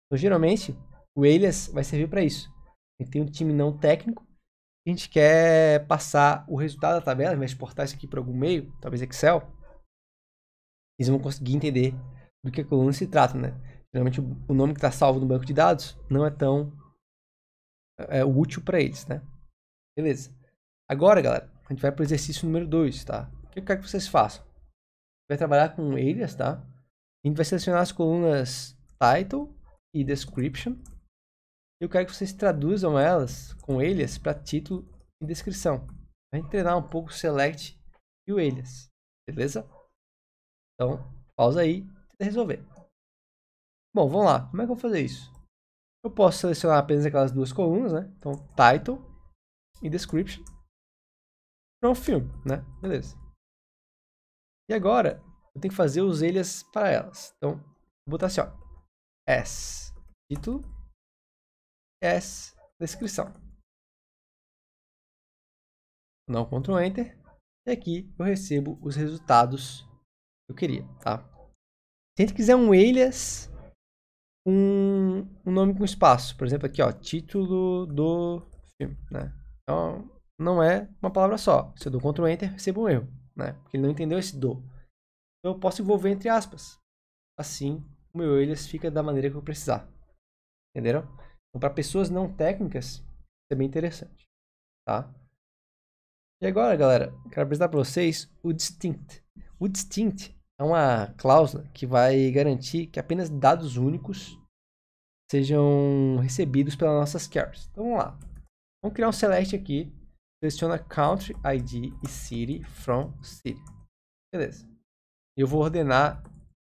S1: Então, geralmente, o alias vai servir para isso. A gente tem um time não técnico, a gente quer passar o resultado da tabela, vai exportar isso aqui para algum meio, talvez Excel, eles vão conseguir entender do que a coluna se trata, né? Geralmente o nome que está salvo no banco de dados não é tão é, é útil para eles, né? Beleza. Agora, galera, a gente vai para o exercício número 2, tá? O que eu quero que vocês façam? Vai trabalhar com eles, tá? A gente vai selecionar as colunas Title e Description. Eu quero que vocês traduzam elas com eles para título e descrição. Vai treinar um pouco o Select e o eles, beleza? Então, pausa aí e resolver. Bom, vamos lá. Como é que eu vou fazer isso? Eu posso selecionar apenas aquelas duas colunas, né? Então, Title e description para um filme, né? Beleza. E agora, eu tenho que fazer os elias para elas. Então, vou botar assim, ó. S, título. S, descrição. Não Ctrl Enter. E aqui eu recebo os resultados que eu queria, tá? Se a gente quiser um alias, um, um nome com espaço. Por exemplo, aqui, ó. Título do filme, né? Então, não é uma palavra só. Se eu dou Ctrl Enter, recebo um erro, né? Porque ele não entendeu esse do. Então, eu posso envolver entre aspas. Assim, o meu alias fica da maneira que eu precisar. Entenderam? Então, para pessoas não técnicas, isso é bem interessante, tá? E agora, galera, quero apresentar para vocês o distinct. O distinct é uma cláusula que vai garantir que apenas dados únicos sejam recebidos pelas nossas queries. Então, vamos lá. Vamos criar um select aqui. Seleciona country, ID e city from city. Beleza. Eu vou ordenar,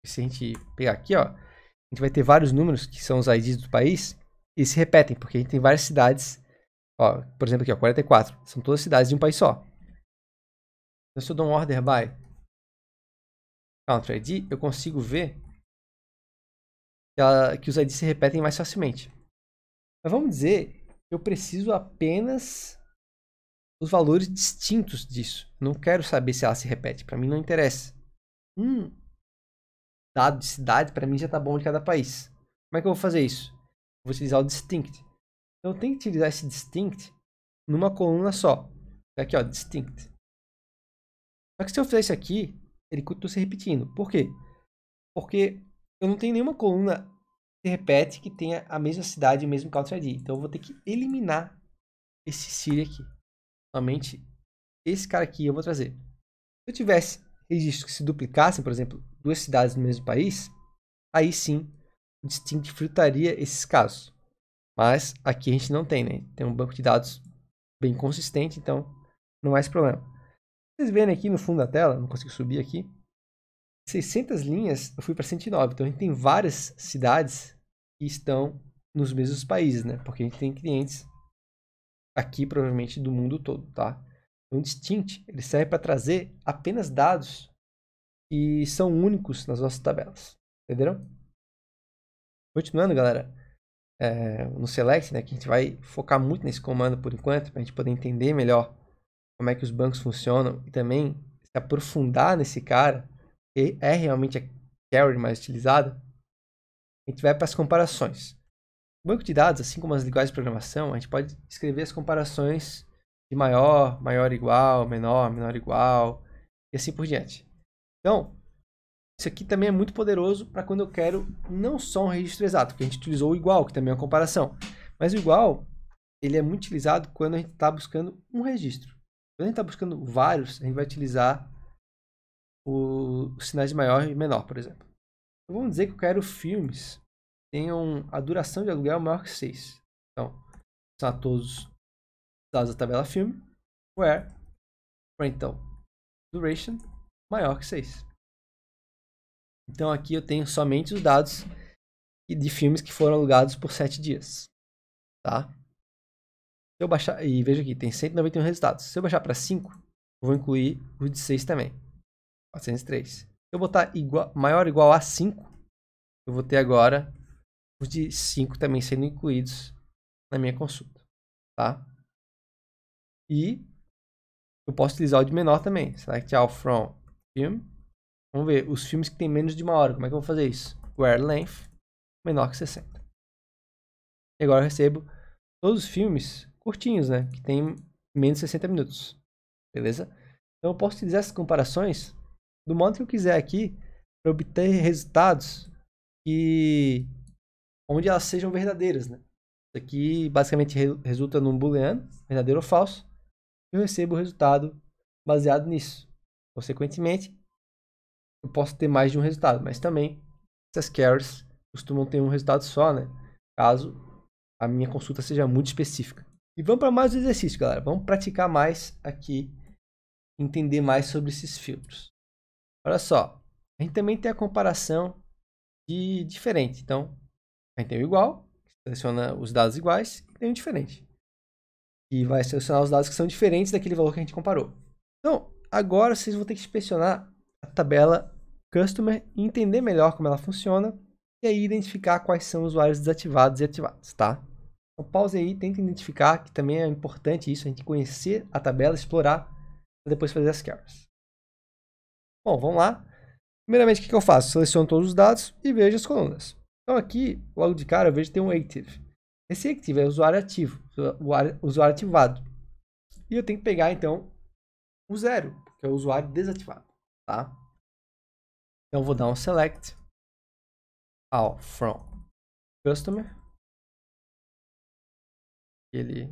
S1: se a gente pegar aqui, ó, a gente vai ter vários números que são os IDs do país e se repetem, porque a gente tem várias cidades. Ó, por exemplo, aqui, ó, 44. São todas cidades de um país só. Então, se eu dou um order by country ID, eu consigo ver que, ela, que os IDs se repetem mais facilmente. Mas vamos dizer eu preciso apenas os valores distintos disso. Não quero saber se ela se repete. Para mim não interessa. Um dado de cidade para mim já está bom de cada país. Como é que eu vou fazer isso? Vou utilizar o distinct. Então eu tenho que utilizar esse distinct numa coluna só. Tá aqui ó, distinct. Só que se eu fizer isso aqui, ele continua se repetindo. Por quê? Porque eu não tenho nenhuma coluna se repete que tenha a mesma cidade e o mesmo country ID. Então eu vou ter que eliminar esse Siri aqui. Somente esse cara aqui eu vou trazer. Se eu tivesse registros que se duplicassem, por exemplo, duas cidades no mesmo país, aí sim o Distinct frutaria esses casos. Mas aqui a gente não tem, né? Tem um banco de dados bem consistente, então não há esse problema. Vocês veem aqui no fundo da tela, não consigo subir aqui, 600 linhas, eu fui para 109. Então a gente tem várias cidades que estão nos mesmos países, né? Porque a gente tem clientes aqui provavelmente do mundo todo, tá? Então o Distinct, ele serve para trazer apenas dados que são únicos nas nossas tabelas. Entenderam? Continuando, galera, é, no Select, né, que a gente vai focar muito nesse comando por enquanto, para a gente poder entender melhor como é que os bancos funcionam e também se aprofundar nesse cara, que é realmente a carry mais utilizada, a gente vai para as comparações. O banco de dados, assim como as linguagens de programação, a gente pode escrever as comparações de maior, maior igual, menor, menor igual, e assim por diante. Então, isso aqui também é muito poderoso para quando eu quero não só um registro exato, porque a gente utilizou o igual, que também é uma comparação. Mas o igual, ele é muito utilizado quando a gente está buscando um registro. Quando a gente está buscando vários, a gente vai utilizar os sinais de maior e menor, por exemplo. Então, vamos dizer que eu quero filmes que tenham a duração de aluguel é maior que 6. Então, são todos dados da tabela filme, where rental duration maior que 6. Então aqui eu tenho somente os dados de filmes que foram alugados por 7 dias, tá? Se eu baixar e veja aqui, tem 191 resultados. Se eu baixar para 5, eu vou incluir os de 6 também. 403. Se eu botar igual, maior ou igual a 5, eu vou ter agora os de 5 também sendo incluídos na minha consulta, tá? E eu posso utilizar o de menor também. Select all from film. Vamos ver, os filmes que tem menos de uma hora, como é que eu vou fazer isso? Where length menor que 60. E agora eu recebo todos os filmes curtinhos, né? Que tem menos de 60 minutos. Beleza? Então eu posso utilizar essas comparações do modo que eu quiser aqui para obter resultados que onde elas sejam verdadeiras, né? Isso aqui basicamente re, resulta num booleano, verdadeiro ou falso, e eu recebo o resultado baseado nisso. Consequentemente, eu posso ter mais de um resultado, mas também essas queries costumam ter um resultado só, né? Caso a minha consulta seja muito específica. E vamos para mais um exercício, galera. Vamos praticar mais aqui, entender mais sobre esses filtros. Olha só, a gente também tem a comparação de diferente. Então, a gente tem o igual, que seleciona os dados iguais, e tem o diferente, que vai selecionar os dados que são diferentes daquele valor que a gente comparou. Então, agora vocês vão ter que inspecionar a tabela Customer, entender melhor como ela funciona e aí identificar quais são os usuários desativados e ativados, tá? Então, pause aí, tenta identificar, que também é importante isso, a gente conhecer a tabela, explorar, para depois fazer as queries. Bom, vamos lá. Primeiramente, o que, eu faço? Seleciono todos os dados e vejo as colunas. Então aqui, logo de cara, eu vejo que tem um active. Esse active é usuário ativo, usuário ativado. E eu tenho que pegar, então, o zero, que é o usuário desativado, tá? Então eu vou dar um select all from customer. Ele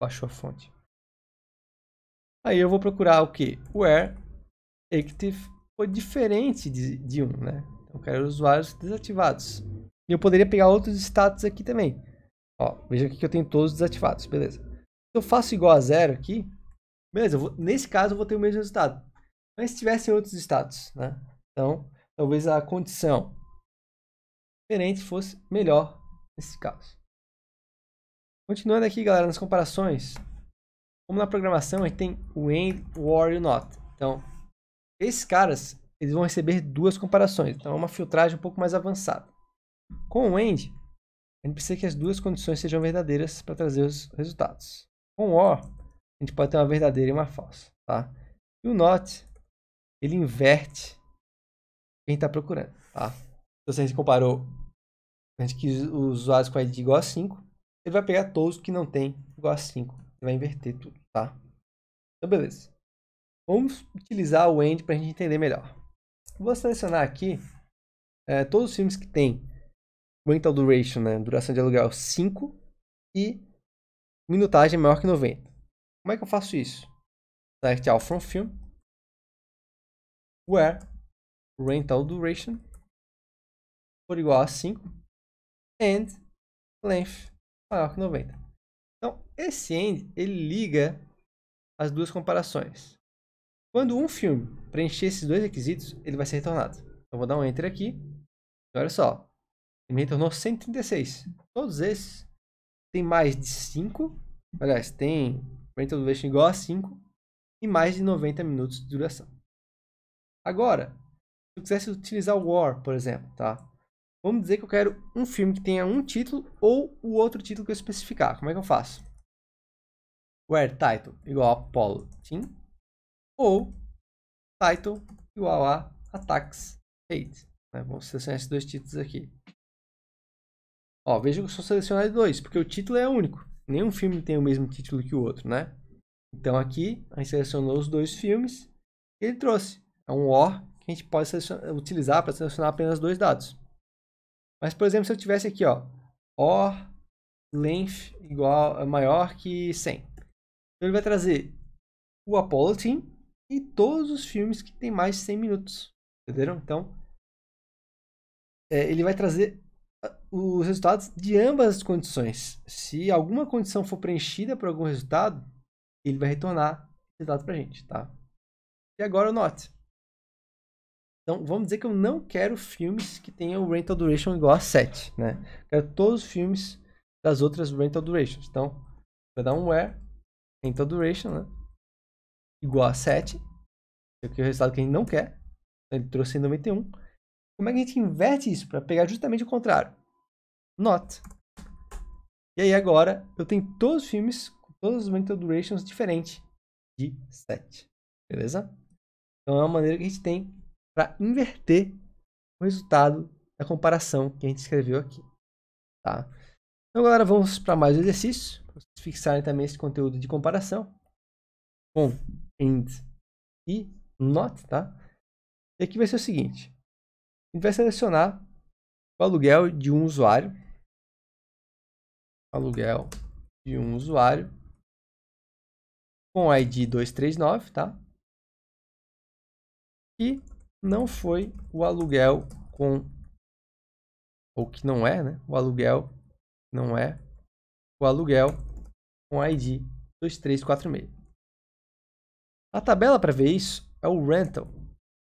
S1: baixou a fonte. Aí eu vou procurar o que? Where Active foi diferente de, de um, né? eu então, quero usuários desativados. E eu poderia pegar outros status aqui também. Ó, veja aqui que eu tenho todos desativados, beleza. Se eu faço igual a zero aqui, beleza, vou, nesse caso eu vou ter o mesmo resultado. Mas se tivessem outros status, né? Então, talvez a condição diferente fosse melhor nesse caso. Continuando aqui, galera, nas comparações. Como na programação, a gente tem o AND, o OR e o NOT. Então, esses caras, eles vão receber duas comparações, então é uma filtragem um pouco mais avançada. Com o AND, a gente precisa que as duas condições sejam verdadeiras para trazer os resultados. Com o OR, a gente pode ter uma verdadeira e uma falsa, tá? E o NOT, ele inverte quem está procurando, tá? Então, se a gente comparou, a gente quis os usuários com ID igual a 5, ele vai pegar todos que não tem igual a 5. Ele vai inverter tudo, tá? Então, beleza. Vamos utilizar o end para a gente entender melhor. Vou selecionar aqui é, todos os filmes que tem rental duration, né, duração de aluguel 5 e minutagem maior que 90. Como é que eu faço isso? Select all from film, where rental duration for igual a 5 and length maior que 90. Então, esse end ele liga as duas comparações. Quando um filme preencher esses dois requisitos, ele vai ser retornado. Então vou dar um enter aqui. olha só. Ele me retornou 136. Todos esses tem mais de 5. Aliás, tem rental duration igual a 5 e mais de 90 minutos de duração. Agora, se eu quisesse utilizar o War, por exemplo, tá? Vamos dizer que eu quero um filme que tenha um título ou o outro título que eu especificar. Como é que eu faço? Where title igual a Apollo Team ou title igual a attacks hate, Né? Vamos selecionar esses dois títulos aqui. Ó, veja que eu só selecionei dois, porque o título é único. Nenhum filme tem o mesmo título que o outro, né? Então aqui a gente selecionou os dois filmes e ele trouxe. É um OR que a gente pode utilizar para selecionar apenas dois dados. Mas, por exemplo, se eu tivesse aqui, ó, OR length igual, é maior que 100. Então ele vai trazer o Apollo Team, e todos os filmes que tem mais de 100 minutos. Entenderam? Então, é, ele vai trazer ah, os resultados de ambas as condições. Se alguma condição for preenchida por algum resultado, ele vai retornar o resultado para a gente, tá? E agora note. Então, vamos dizer que eu não quero filmes que tenham rental duration igual a 7, né? quero todos os filmes das outras rental durations. Então, vou dar um where rental duration, né? igual a 7, que é o resultado que a gente não quer, então, ele trouxe 91. Como é que a gente inverte isso para pegar justamente o contrário? Not. E aí agora eu tenho todos os filmes com todas as mental durations diferentes de 7. Beleza? Então é uma maneira que a gente tem para inverter o resultado da comparação que a gente escreveu aqui. Tá? Então galera, vamos para mais um exercício, para vocês fixarem também esse conteúdo de comparação. Bom, and e not, tá? E aqui vai ser o seguinte. A gente vai selecionar o aluguel de um usuário. Aluguel de um usuário. Com ID 239, tá? E não foi o aluguel com ou que não é, né? O aluguel não é o aluguel com ID 2346. A tabela para ver isso é o rental,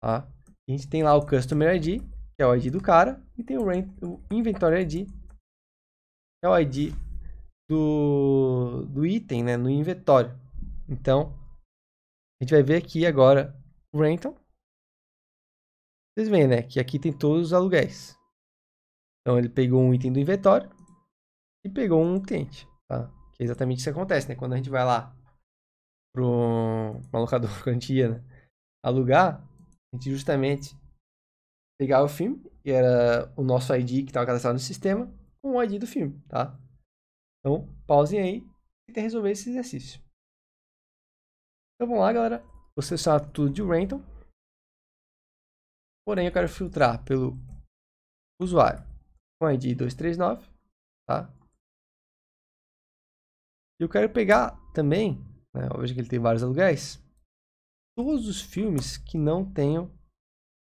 S1: tá? A gente tem lá o customer ID, que é o ID do cara, e tem o, rent, o inventory ID, que é o ID do, do item, né, no inventório. Então, a gente vai ver aqui agora o rental. Vocês veem, né, que aqui tem todos os aluguéis. Então, ele pegou um item do inventório e pegou um cliente, tá? Que é exatamente isso que acontece, né? Quando a gente vai lá para uma locadora quantia, né? Alugar, a gente justamente pegava o filme, e era o nosso ID que estava cadastrado no sistema, com o ID do filme, tá? Então, pausem aí e tentem resolver esse exercício. Então vamos lá, galera. Vou selecionar tudo de rental. Porém, eu quero filtrar pelo usuário com ID 239, tá? E eu quero pegar também né? Veja que ele tem vários aluguéis. Todos os filmes que não tenham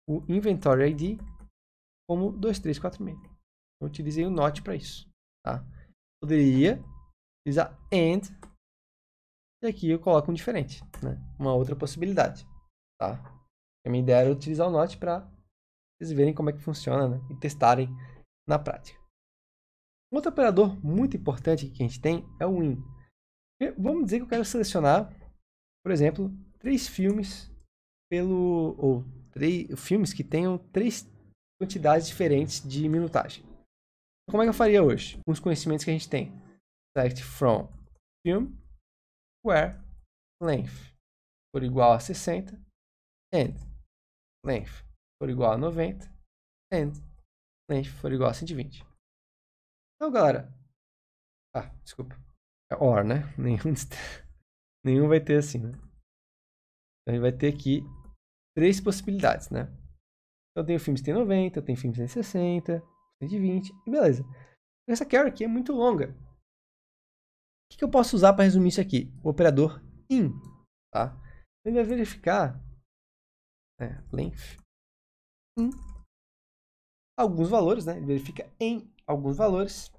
S1: o Inventory ID como 2346. Então, utilizei o NOT para isso. Tá? Poderia utilizar AND. E aqui eu coloco um diferente. Né? Uma outra possibilidade. Tá? A minha ideia era utilizar o NOT para vocês verem como é que funciona né? e testarem na prática. Outro operador muito importante que a gente tem é o IN. Vamos dizer que eu quero selecionar, por exemplo, três filmes pelo. ou três filmes que tenham três quantidades diferentes de minutagem. como é que eu faria hoje? Com os conhecimentos que a gente tem. Select from film, where length for igual a 60, and length for igual a 90, and length for igual a 120. Então, galera. Ah, desculpa or, né? Nenhum, nenhum vai ter assim, né? Então, ele vai ter aqui três possibilidades, né? Então, tem o filme que 90, tem filmes que tem 60, 120, e beleza. Essa carry aqui é muito longa. O que, que eu posso usar para resumir isso aqui? O operador in, tá? Ele vai verificar né, length in alguns valores, né? Ele verifica em alguns valores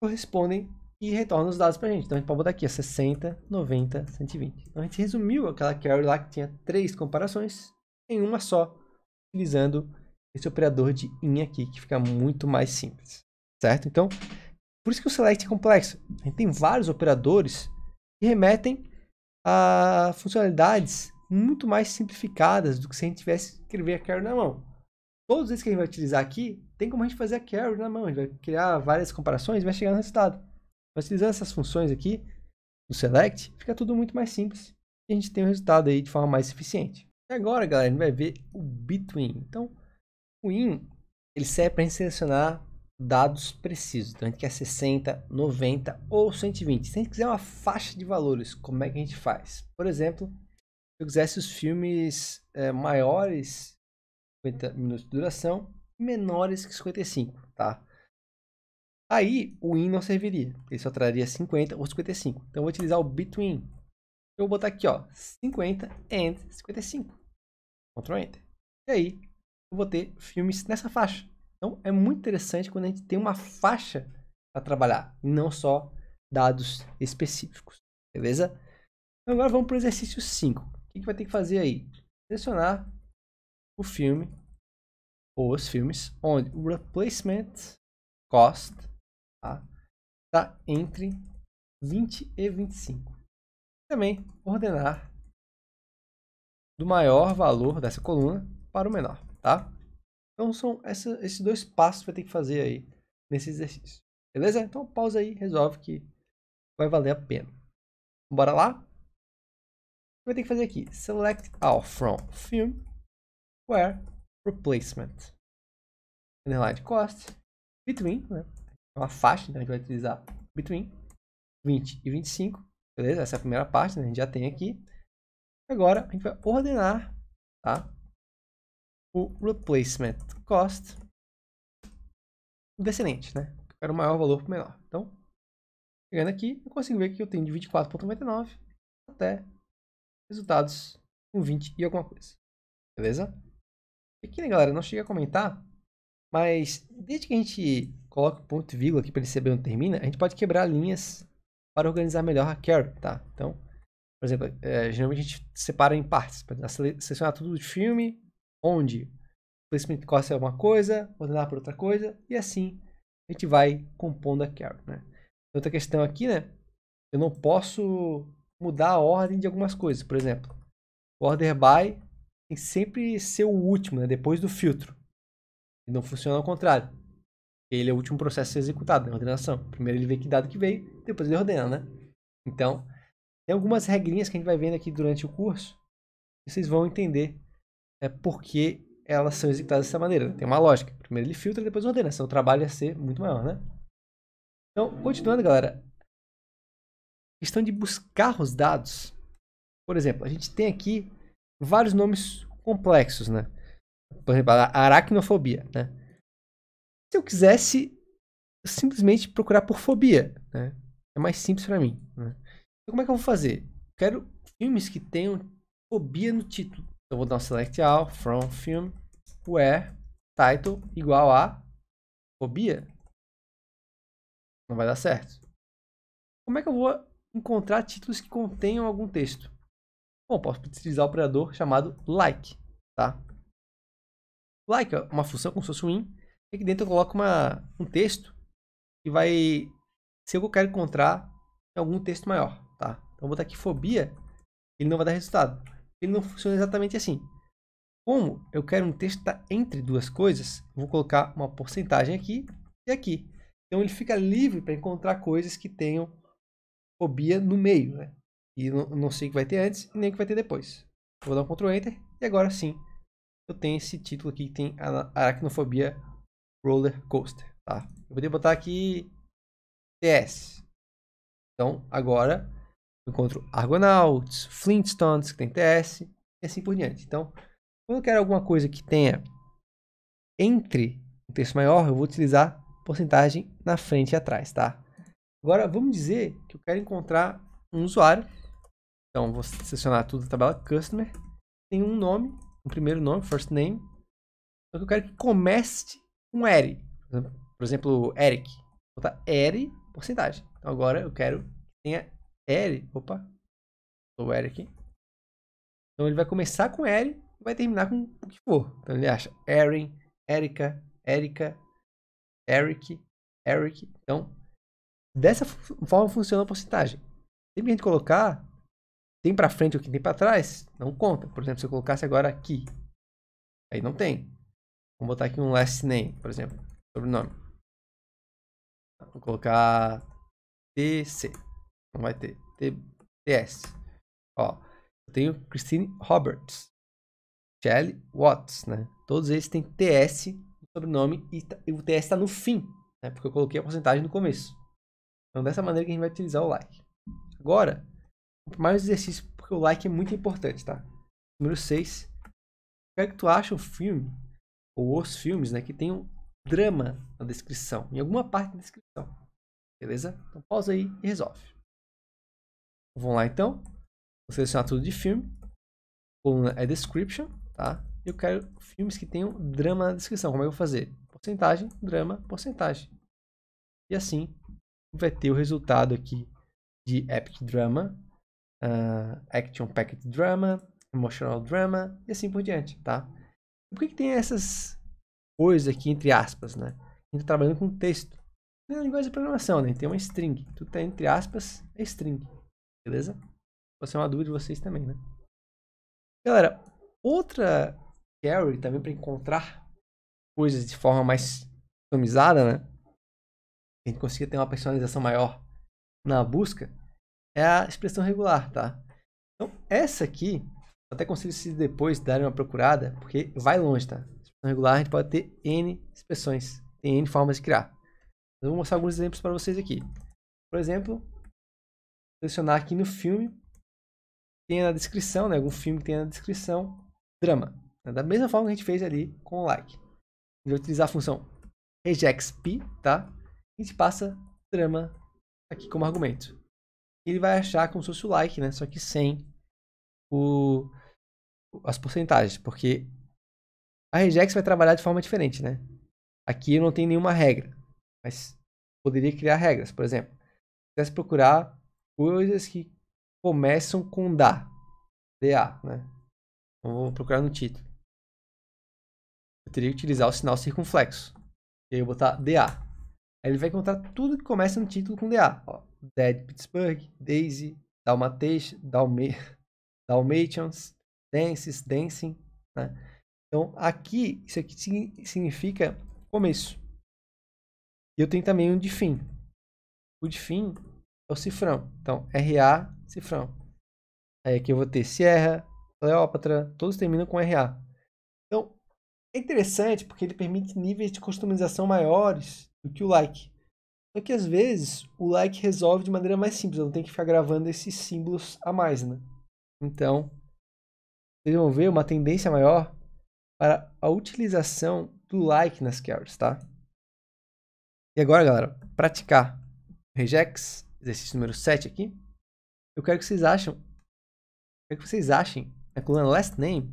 S1: correspondem e retorna os dados para gente. Então a gente pode botar aqui, ó, 60, 90, 120. Então a gente resumiu aquela query lá que tinha três comparações em uma só, utilizando esse operador de in aqui, que fica muito mais simples, certo? Então, por isso que o select é complexo. A gente tem vários operadores que remetem a funcionalidades muito mais simplificadas do que se a gente tivesse que escrever a carry na mão. Todos esses que a gente vai utilizar aqui, tem como a gente fazer a carry na mão. A gente vai criar várias comparações e vai chegar no resultado. Mas utilizando essas funções aqui, do select, fica tudo muito mais simples. E a gente tem o um resultado aí de forma mais eficiente. E agora, galera, a gente vai ver o between. Então, o in, ele serve para selecionar dados precisos. Então, a gente quer 60, 90 ou 120. Se a gente quiser uma faixa de valores, como é que a gente faz? Por exemplo, se eu quisesse os filmes é, maiores, 50 minutos de duração, menores que 55, tá? Aí o in não serviria, ele só traria 50 ou 55. Então eu vou utilizar o between. Eu vou botar aqui, ó, 50 and 55. Ctrl Enter. E aí eu vou ter filmes nessa faixa. Então é muito interessante quando a gente tem uma faixa para trabalhar, e não só dados específicos. Beleza? Então, agora vamos para o exercício 5. O que, que vai ter que fazer aí? Selecionar o filme ou os filmes onde o replacement cost tá? Está entre 20 e 25. Também ordenar do maior valor dessa coluna para o menor, tá? Então são essa, esses dois passos que vai ter que fazer aí nesse exercício. Beleza? Então pausa aí, resolve que vai valer a pena. Bora lá? Vai ter que fazer aqui, select all from film where replacement underline cost between, né? É uma faixa, então a gente vai utilizar between 20 e 25, beleza? Essa é a primeira parte, né? a gente já tem aqui. Agora, a gente vai ordenar tá? o replacement cost descendente, né? quero o maior valor para o menor. Então, chegando aqui, eu consigo ver que eu tenho de 24.99 até resultados com 20 e alguma coisa. Beleza? E aqui, né, galera, não cheguei a comentar, mas desde que a gente coloca ponto e vírgula aqui para ele saber onde termina, a gente pode quebrar linhas para organizar melhor a care, tá? Então, por exemplo, é, geralmente a gente separa em partes, para selecionar tudo de filme, onde o placement cost é uma coisa, ordenar por outra coisa, e assim a gente vai compondo a care, né? Outra questão aqui, né? Eu não posso mudar a ordem de algumas coisas, por exemplo, o order by tem que sempre ser o último, né? Depois do filtro. E não funciona ao contrário. Ele é o último processo a ser executado, na né? é ordenação. Primeiro ele vê que dado que veio, depois ele ordena, né? Então, tem algumas regrinhas que a gente vai vendo aqui durante o curso, e vocês vão entender é por que elas são executadas dessa maneira. Né? Tem uma lógica. Primeiro ele filtra, depois ordena. Senão o trabalho ia ser muito maior, né? Então, continuando, galera. Questão de buscar os dados. Por exemplo, a gente tem aqui vários nomes complexos, né? Por exemplo, a aracnofobia, né? se eu quisesse simplesmente procurar por fobia, né? É mais simples para mim. Né? Então, como é que eu vou fazer? Quero filmes que tenham fobia no título. Então, eu vou dar um select all, from film, where, title igual a fobia. Não vai dar certo. Como é que eu vou encontrar títulos que contenham algum texto? Bom, posso utilizar o operador chamado like, tá? Like é uma função como se fosse um in, aqui dentro eu coloco uma, um texto que vai ser o que eu quero encontrar em algum texto maior, tá? Então eu vou botar aqui fobia, ele não vai dar resultado. Ele não funciona exatamente assim. Como eu quero um texto estar tá entre duas coisas, vou colocar uma porcentagem aqui e aqui. Então ele fica livre para encontrar coisas que tenham fobia no meio, né? E não, não sei o que vai ter antes e nem o que vai ter depois. Vou dar um Ctrl Enter e agora sim eu tenho esse título aqui que tem aracnofobia roller coaster, tá? Eu poderia botar aqui TS. Então, agora eu encontro Argonauts, Flintstones, que tem TS, e assim por diante. Então, quando eu quero alguma coisa que tenha entre um texto maior, eu vou utilizar porcentagem na frente e atrás, tá? Agora, vamos dizer que eu quero encontrar um usuário. Então, vou selecionar tudo na tabela Customer. Tem um nome, um primeiro nome, first name. Só que eu quero que comece um R. Por exemplo, Eric. Vou botar R porcentagem. Então agora eu quero que tenha R. Opa, sou Eric. Então ele vai começar com R e vai terminar com o que for. Então ele acha Erin, Erika, Erika, Eric, Eric. Então, dessa forma funciona a porcentagem. Sempre que a gente colocar tem para frente ou que tem para trás, não conta. Por exemplo, se eu colocasse agora aqui, aí não tem. Vamos botar aqui um last name, por exemplo, sobrenome. Tá, vou colocar TC. Não vai ter. TS. Ó, eu tenho Christine Roberts, Shelley Watts, né? Todos eles têm TS no sobrenome e, tá, e o TS está no fim, né? Porque eu coloquei a porcentagem no começo. Então, dessa maneira que a gente vai utilizar o like. Agora, mais exercício, porque o like é muito importante, tá? Número 6. O que é que tu acha o filme ou os filmes, né, que tenham drama na descrição, em alguma parte da descrição. Beleza? Então pausa aí e resolve. Vamos lá então. Vou selecionar tudo de filme. Coluna é description, tá? Eu quero filmes que tenham drama na descrição. Como é que eu vou fazer? Porcentagem, drama, porcentagem. E assim vai ter o resultado aqui de epic drama, uh, ah, action packed drama, emotional drama e assim por diante, tá? Por que, que tem essas coisas aqui, entre aspas, né? A gente tá trabalhando com texto. Não é linguagem de programação, né? Tem uma string. Tudo tá entre aspas, é string. Beleza? Pode ser é uma dúvida de vocês também, né? Galera, outra carry também para encontrar coisas de forma mais customizada, né? A gente consiga ter uma personalização maior na busca, é a expressão regular, tá? Então, essa aqui, até consigo se depois darem uma procurada, porque vai longe, tá? Expressão regular a gente pode ter N expressões, tem N formas de criar. Eu vou mostrar alguns exemplos para vocês aqui. Por exemplo, selecionar aqui no filme, tem na descrição, né? Algum filme que tem na descrição, drama. Né? Da mesma forma que a gente fez ali com o like. A gente vai utilizar a função regexp tá? E a gente passa drama aqui como argumento. Ele vai achar como se fosse o like, né? Só que sem o as porcentagens, porque a regex vai trabalhar de forma diferente, né? Aqui não tem nenhuma regra, mas poderia criar regras, por exemplo. Se procurar coisas que começam com DA, DA, né? Então, vou procurar no título. Eu teria que utilizar o sinal circunflexo. E aí eu botar DA. Aí ele vai encontrar tudo que começa no título com DA. Ó, Dead Pittsburgh, Daisy, Dalmatians, dances, dancing, né? Então, aqui, isso aqui significa começo. E eu tenho também um de fim. O de fim é o cifrão. Então, RA, cifrão. Aí aqui eu vou ter Sierra, Cleópatra, todos terminam com RA. Então, é interessante porque ele permite níveis de customização maiores do que o like. Só que às vezes o like resolve de maneira mais simples, eu não tenho que ficar gravando esses símbolos a mais, né? Então, desenvolver uma tendência maior para a utilização do like nas carries, tá? E agora, galera, praticar regex, exercício número 7 aqui. Eu quero que vocês acham, quero que vocês achem na né, coluna last name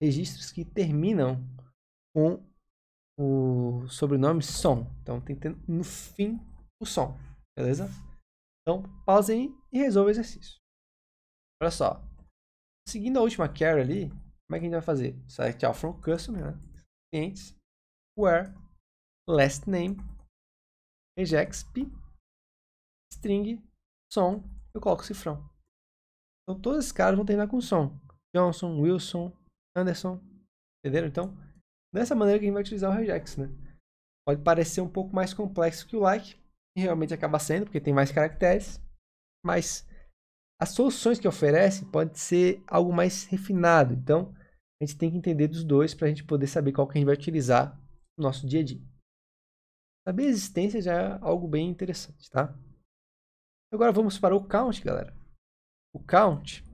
S1: registros que terminam com o sobrenome som. Então tem que ter no fim o som, beleza? Então pausem e resolvam o exercício. Olha só, Seguindo a última carry ali, como é que a gente vai fazer? Select all from customer, né? Clientes, where, last name, regex.p, string, som, eu coloco cifrão. Então todos esses caras vão terminar com som. Johnson, Wilson, Anderson, entenderam? Então, dessa maneira que a gente vai utilizar o regex, né? Pode parecer um pouco mais complexo que o like, e realmente acaba sendo, porque tem mais caracteres, mas as soluções que oferece pode ser algo mais refinado. Então, a gente tem que entender dos dois para a gente poder saber qual que a gente vai utilizar no nosso dia a dia. Saber a existência já é algo bem interessante, tá? Agora vamos para o count, galera. O count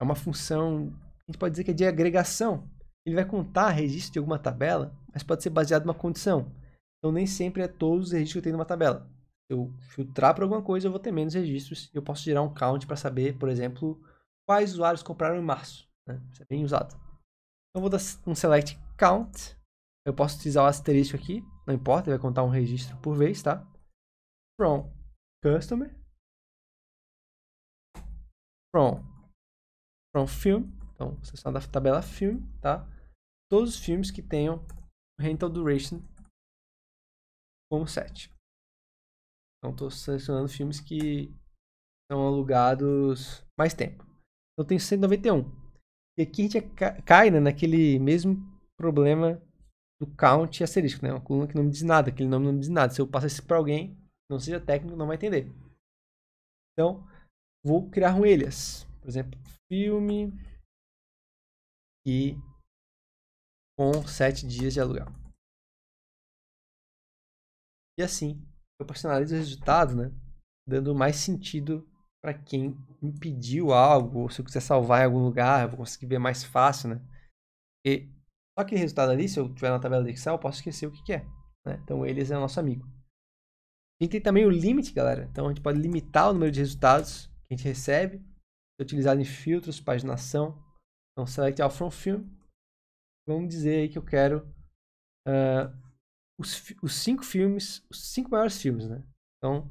S1: é uma função, a gente pode dizer que é de agregação. Ele vai contar registro de alguma tabela, mas pode ser baseado numa condição. Então, nem sempre é todos os registros que eu tenho numa tabela eu filtrar para alguma coisa, eu vou ter menos registros. Eu posso gerar um count para saber, por exemplo, quais usuários compraram em março. Né? Isso é bem usado. Então, eu vou dar um select count. Eu posso utilizar o asterisco aqui, não importa, ele vai contar um registro por vez, tá? From customer. From, from film. Então, seção da tabela film, tá? Todos os filmes que tenham rental duration como 7. Então estou selecionando filmes que são alugados mais tempo. então tenho 191. E aqui a gente cai né, naquele mesmo problema do count asterisco, né? Uma coluna que não me diz nada, aquele nome não me diz nada. Se eu passar isso para alguém, não seja técnico, não vai entender. Então, vou criar um Por exemplo, filme e com 7 dias de aluguel. E assim eu personalizo o resultado, né? Dando mais sentido para quem me pediu algo, ou se eu quiser salvar em algum lugar, eu vou conseguir ver mais fácil, né? E só aquele resultado ali, se eu tiver na tabela de Excel, eu posso esquecer o que, que é. Né? Então, eles é o nosso amigo. A gente tem também o limite, galera. Então, a gente pode limitar o número de resultados que a gente recebe. Utilizado em filtros, paginação. Então, select all from film. Vamos dizer aí que eu quero... Uh, os, os cinco filmes, os cinco maiores filmes, né? Então,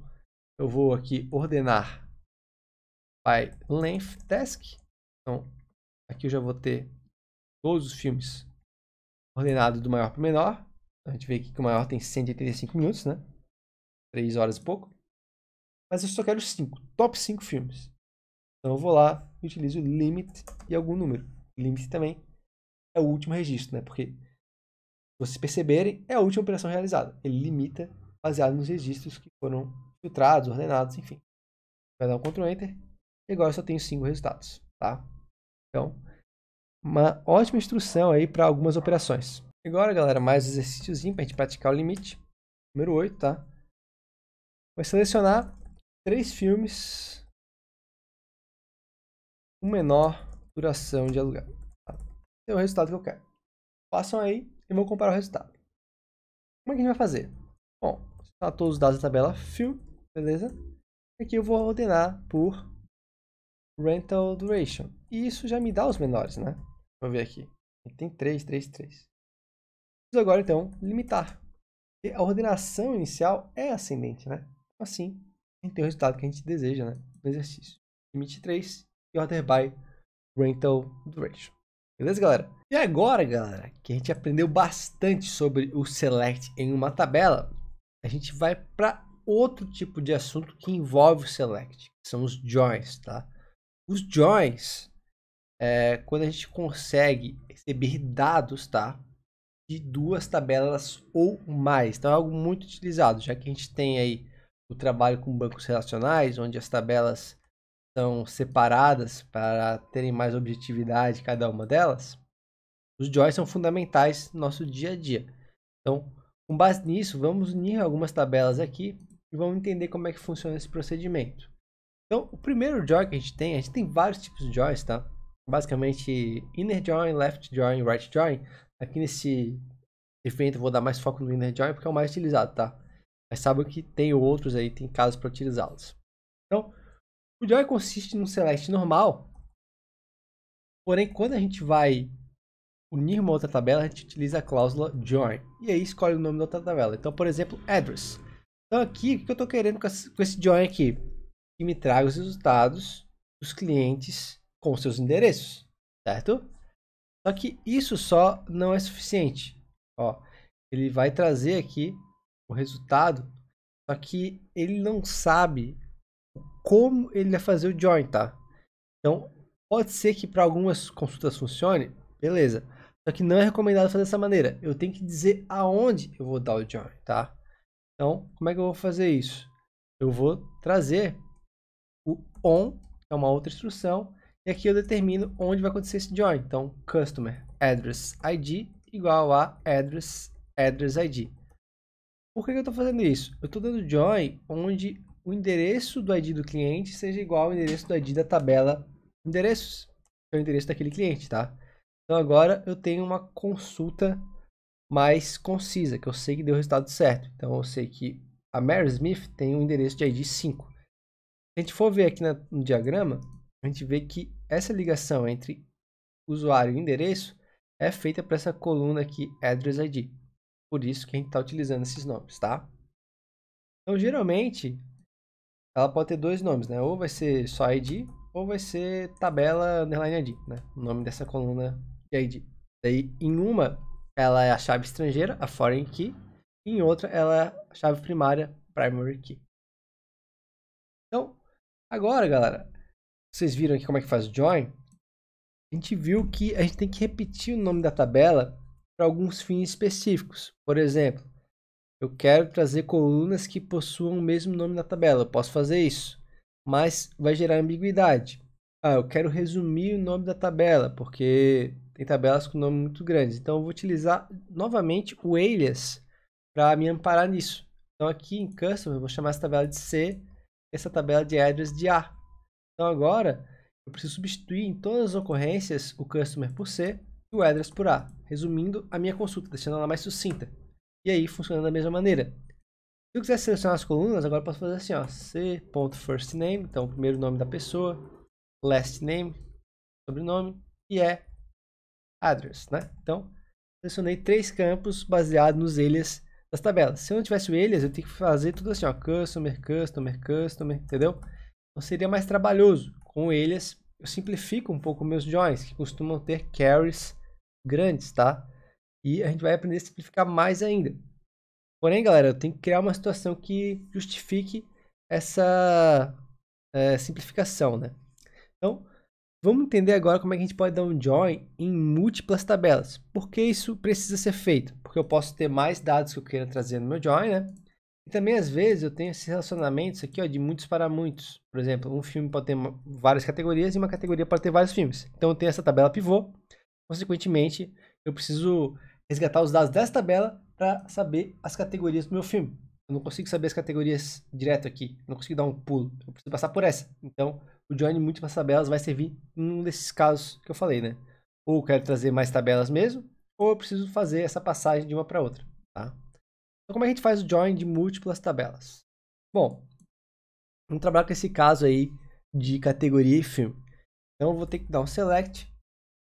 S1: eu vou aqui ordenar by length task. Então, aqui eu já vou ter todos os filmes ordenados do maior para o menor. A gente vê aqui que o maior tem 185 minutos, né? 3 horas e pouco. Mas eu só quero cinco, top 5 filmes. Então eu vou lá e utilizo limit e algum número. Limit também é o último registro, né? Porque vocês perceberem, é a última operação realizada. Ele limita baseado nos registros que foram filtrados, ordenados, enfim. Vai dar um Ctrl Enter e agora só tenho cinco resultados, tá? Então, uma ótima instrução aí para algumas operações. Agora, galera, mais exercícios exercíciozinho para a gente praticar o limite. Número 8, tá? Vai selecionar três filmes com menor duração de aluguel. Tá? É o resultado que eu quero. passam aí e vou comparar o resultado. Como é que a gente vai fazer? Bom, está todos os dados da tabela Fill, beleza? Aqui eu vou ordenar por Rental Duration. E isso já me dá os menores, né? Vou ver aqui. Tem 3, 3, 3. Preciso agora, então, limitar. a ordenação inicial é ascendente, né? Então, assim, a gente tem o resultado que a gente deseja, né? No exercício. Limite 3 e order by rental duration. Beleza, galera? E agora, galera, que a gente aprendeu bastante sobre o select em uma tabela, a gente vai para outro tipo de assunto que envolve o select, que são os joins, tá? Os joins é quando a gente consegue receber dados, tá? De duas tabelas ou mais. Então é algo muito utilizado, já que a gente tem aí o trabalho com bancos relacionais, onde as tabelas são separadas para terem mais objetividade cada uma delas, os joys são fundamentais no nosso dia a dia. Então, com base nisso, vamos unir algumas tabelas aqui e vamos entender como é que funciona esse procedimento. Então, o primeiro join que a gente tem, a gente tem vários tipos de joins, tá? Basicamente, inner join, left join, right join. Aqui nesse evento eu vou dar mais foco no inner join porque é o mais utilizado, tá? Mas sabe que tem outros aí, tem casos para utilizá-los. Então, o Joy consiste num select normal, porém quando a gente vai unir uma outra tabela, a gente utiliza a cláusula join, e aí escolhe o nome da outra tabela. Então, por exemplo, address. Então aqui, o que eu estou querendo com esse join aqui? Que me traga os resultados dos clientes com seus endereços, certo? Só que isso só não é suficiente. Ó, ele vai trazer aqui o resultado, só que ele não sabe como ele vai fazer o join, tá? Então, pode ser que para algumas consultas funcione, beleza. Só que não é recomendado fazer dessa maneira. Eu tenho que dizer aonde eu vou dar o join, tá? Então, como é que eu vou fazer isso? Eu vou trazer o on, que é uma outra instrução, e aqui eu determino onde vai acontecer esse join. Então, customer address id igual a address address id. Por que, que eu estou fazendo isso? Eu estou dando join onde o endereço do ID do cliente seja igual ao endereço do ID da tabela endereços. É o endereço daquele cliente, tá? Então agora eu tenho uma consulta mais concisa, que eu sei que deu o resultado certo. Então eu sei que a Mary Smith tem um endereço de ID 5. Se a gente for ver aqui no diagrama, a gente vê que essa ligação entre usuário e endereço é feita para essa coluna aqui, Address ID. Por isso que a gente está utilizando esses nomes, tá? Então, geralmente, ela pode ter dois nomes, né? Ou vai ser só ID, ou vai ser tabela underline ID, né? O nome dessa coluna de é ID. Daí, em uma, ela é a chave estrangeira, a foreign key, e em outra, ela é a chave primária, primary key. Então, agora, galera, vocês viram aqui como é que faz join? A gente viu que a gente tem que repetir o nome da tabela para alguns fins específicos. Por exemplo, eu quero trazer colunas que possuam o mesmo nome na tabela. Eu posso fazer isso, mas vai gerar ambiguidade. Ah, eu quero resumir o nome da tabela, porque tem tabelas com nomes muito grandes. Então, eu vou utilizar novamente o alias para me amparar nisso. Então, aqui em custom, eu vou chamar essa tabela de C, essa tabela de address de A. Então, agora, eu preciso substituir em todas as ocorrências o customer por C e o address por A, resumindo a minha consulta, deixando ela mais sucinta. E aí funciona da mesma maneira. Se eu quiser selecionar as colunas, agora posso fazer assim, ó, c.firstname, então primeiro nome da pessoa, last name, sobrenome, e é address, né? Então, selecionei três campos baseados nos eles das tabelas. Se eu não tivesse o eles, eu tenho que fazer tudo assim, ó, customer, customer, customer, entendeu? Então seria mais trabalhoso. Com eles, eu simplifico um pouco meus joins, que costumam ter carries grandes, tá? E a gente vai aprender a simplificar mais ainda. Porém, galera, eu tenho que criar uma situação que justifique essa é, simplificação, né? Então, vamos entender agora como é que a gente pode dar um join em múltiplas tabelas. Por que isso precisa ser feito? Porque eu posso ter mais dados que eu queira trazer no meu join, né? E também, às vezes, eu tenho esses relacionamentos aqui, ó, de muitos para muitos. Por exemplo, um filme pode ter várias categorias e uma categoria pode ter vários filmes. Então, eu tenho essa tabela pivô. Consequentemente, eu preciso resgatar os dados dessa tabela para saber as categorias do meu filme. Eu não consigo saber as categorias direto aqui, eu não consigo dar um pulo, eu preciso passar por essa. Então, o join múltiplas tabelas vai servir em um desses casos que eu falei, né? Ou eu quero trazer mais tabelas mesmo, ou eu preciso fazer essa passagem de uma para outra, tá? Então, como é a gente faz o join de múltiplas tabelas? Bom, vamos trabalhar com esse caso aí de categoria e filme. Então, eu vou ter que dar um select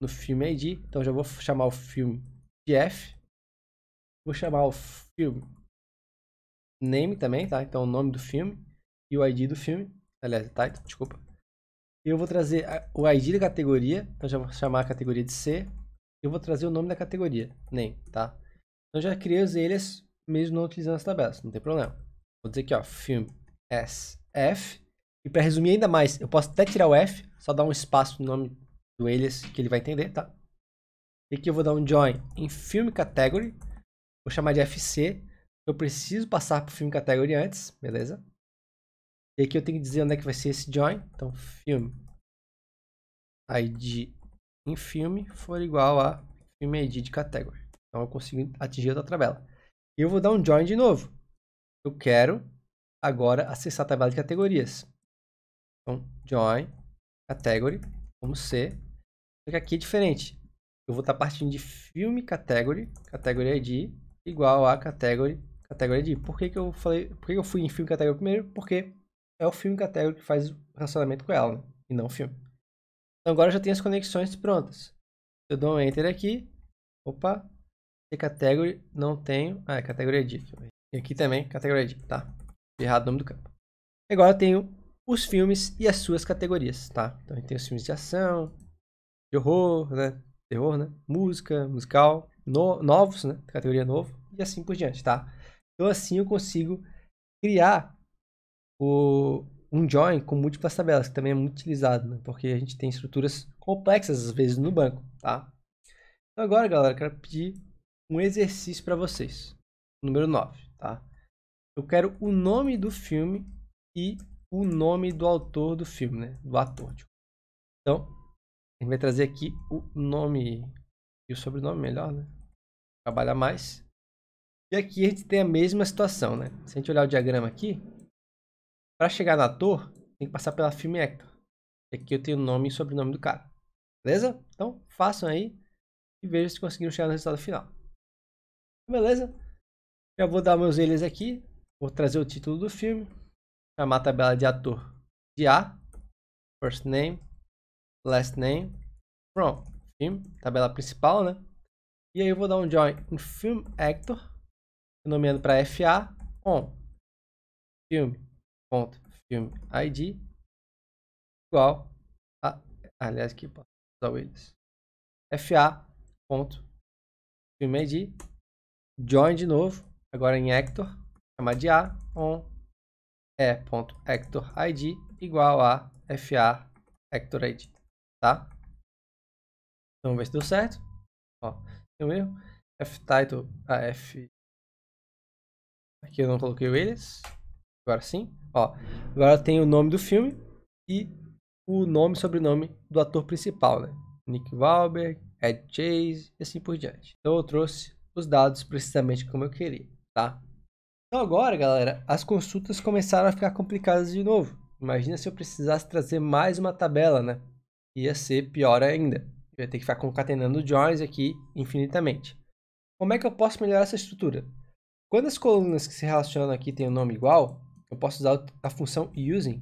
S1: no filme ID, então já vou chamar o filme Jeff. Vou chamar o filme. Name também, tá? Então o nome do filme e o ID do filme. Aliás, title, desculpa. Eu vou trazer o ID da categoria. Então já vou chamar a categoria de C. Eu vou trazer o nome da categoria, name, tá? Então já criei os eles mesmo não utilizando as tabelas, não tem problema. Vou dizer aqui, ó, filme SF. E para resumir ainda mais, eu posso até tirar o F, só dar um espaço no nome do alias que ele vai entender, tá? E aqui eu vou dar um join em Film Category. Vou chamar de FC. Eu preciso passar para o Film Category antes, beleza? E aqui eu tenho que dizer onde é que vai ser esse join. Então, Film ID em filme for igual a Film ID de Category. Então eu consigo atingir outra tabela. E eu vou dar um join de novo. Eu quero agora acessar a tabela de categorias. Então, join category, como C. Só que aqui é diferente eu vou estar tá partindo de filme category, category ID, igual a category, category ID. Por que, que eu falei, por que, que eu fui em filme category primeiro? Porque é o filme category que faz o relacionamento com ela, né? e não o filme. Então agora eu já tenho as conexões prontas. Eu dou um enter aqui, opa, e category não tenho, ah, é categoria ID. E aqui também, categoria ID, tá? Errado o nome do campo. Agora eu tenho os filmes e as suas categorias, tá? Então eu tenho tem os filmes de ação, de horror, né? terror, né? Música, musical, no, novos, né? Categoria novo e assim por diante, tá? Então assim eu consigo criar o, um join com múltiplas tabelas, que também é muito utilizado, né? Porque a gente tem estruturas complexas às vezes no banco, tá? Então agora, galera, eu quero pedir um exercício para vocês. Número 9, tá? Eu quero o nome do filme e o nome do autor do filme, né? Do ator. Tipo. Então, gente vai trazer aqui o nome e o sobrenome melhor, né? Trabalhar mais. E aqui a gente tem a mesma situação, né? Se a gente olhar o diagrama aqui, para chegar na ator, tem que passar pela filme Actor. E aqui eu tenho o nome e sobrenome do cara. Beleza? Então façam aí e vejam se conseguiram chegar no resultado final. Beleza? Já vou dar meus eles aqui. Vou trazer o título do filme. Chamar a tabela de ator de A. First name last name from film, tabela principal, né? E aí eu vou dar um join em film actor, nomeando para FA on filme ponto filme ID igual a aliás aqui posso usar eles FA ponto filme ID join de novo agora em actor chamar de A on e ponto ID igual a FA actor ID tá? Então, vamos ver se deu certo. Ó, deu erro. F-title, a ah, F... Aqui eu não coloquei eles. Agora sim. Ó, agora tem o nome do filme e o nome e sobrenome do ator principal, né? Nick Wahlberg, Ed Chase e assim por diante. Então eu trouxe os dados precisamente como eu queria, tá? Então agora, galera, as consultas começaram a ficar complicadas de novo. Imagina se eu precisasse trazer mais uma tabela, né? ia ser pior ainda. Eu ia ter que ficar concatenando joins aqui infinitamente. Como é que eu posso melhorar essa estrutura? Quando as colunas que se relacionam aqui têm o um nome igual, eu posso usar a função using.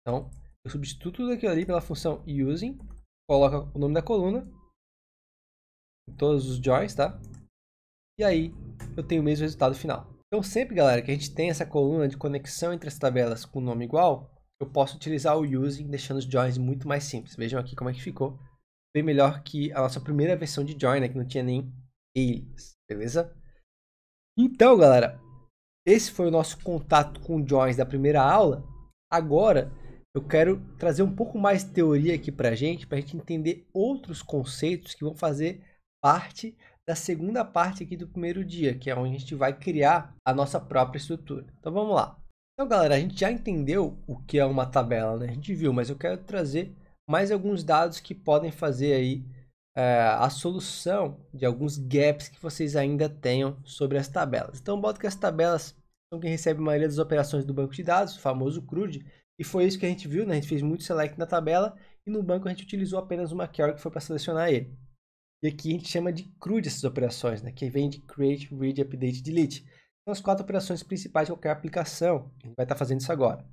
S1: Então, eu substituo tudo aquilo ali pela função using, coloco o nome da coluna, todos os joins, tá? E aí, eu tenho o mesmo resultado final. Então, sempre, galera, que a gente tem essa coluna de conexão entre as tabelas com nome igual, eu posso utilizar o using deixando os joins muito mais simples. Vejam aqui como é que ficou. Bem melhor que a nossa primeira versão de join, né, que não tinha nem eles, beleza? Então, galera, esse foi o nosso contato com joins da primeira aula. Agora, eu quero trazer um pouco mais de teoria aqui para a gente, para a gente entender outros conceitos que vão fazer parte da segunda parte aqui do primeiro dia, que é onde a gente vai criar a nossa própria estrutura. Então vamos lá. Então, galera, a gente já entendeu o que é uma tabela, né? A gente viu, mas eu quero trazer mais alguns dados que podem fazer aí é, a solução de alguns gaps que vocês ainda tenham sobre as tabelas. Então, bota que as tabelas são quem recebe a maioria das operações do banco de dados, o famoso CRUD, e foi isso que a gente viu, né? A gente fez muito select na tabela e no banco a gente utilizou apenas uma query que foi para selecionar ele. E aqui a gente chama de CRUD essas operações, né? Que vem de Create, Read, Update, Delete. São as quatro operações principais de qualquer aplicação. A gente vai estar tá fazendo isso agora.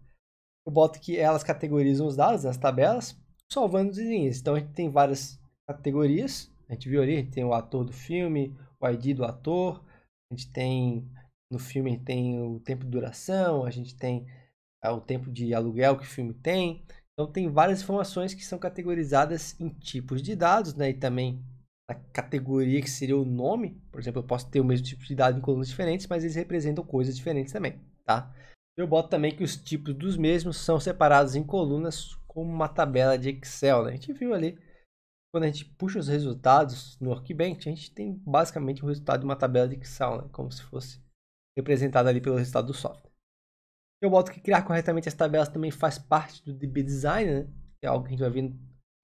S1: Eu boto que elas categorizam os dados nas tabelas, salvando os linhas. Então a gente tem várias categorias. A gente viu ali, a gente tem o ator do filme, o ID do ator, a gente tem no filme tem o tempo de duração, a gente tem é, o tempo de aluguel que o filme tem. Então tem várias informações que são categorizadas em tipos de dados, né? E também na categoria que seria o nome. Por exemplo, eu posso ter o mesmo tipo de dado em colunas diferentes, mas eles representam coisas diferentes também, tá? Eu boto também que os tipos dos mesmos são separados em colunas como uma tabela de Excel, né? A gente viu ali, quando a gente puxa os resultados no Workbench, a gente tem basicamente o resultado de uma tabela de Excel, né? Como se fosse representado ali pelo resultado do software. Eu boto que criar corretamente as tabelas também faz parte do DB Design, né? Que é algo que a gente vai ver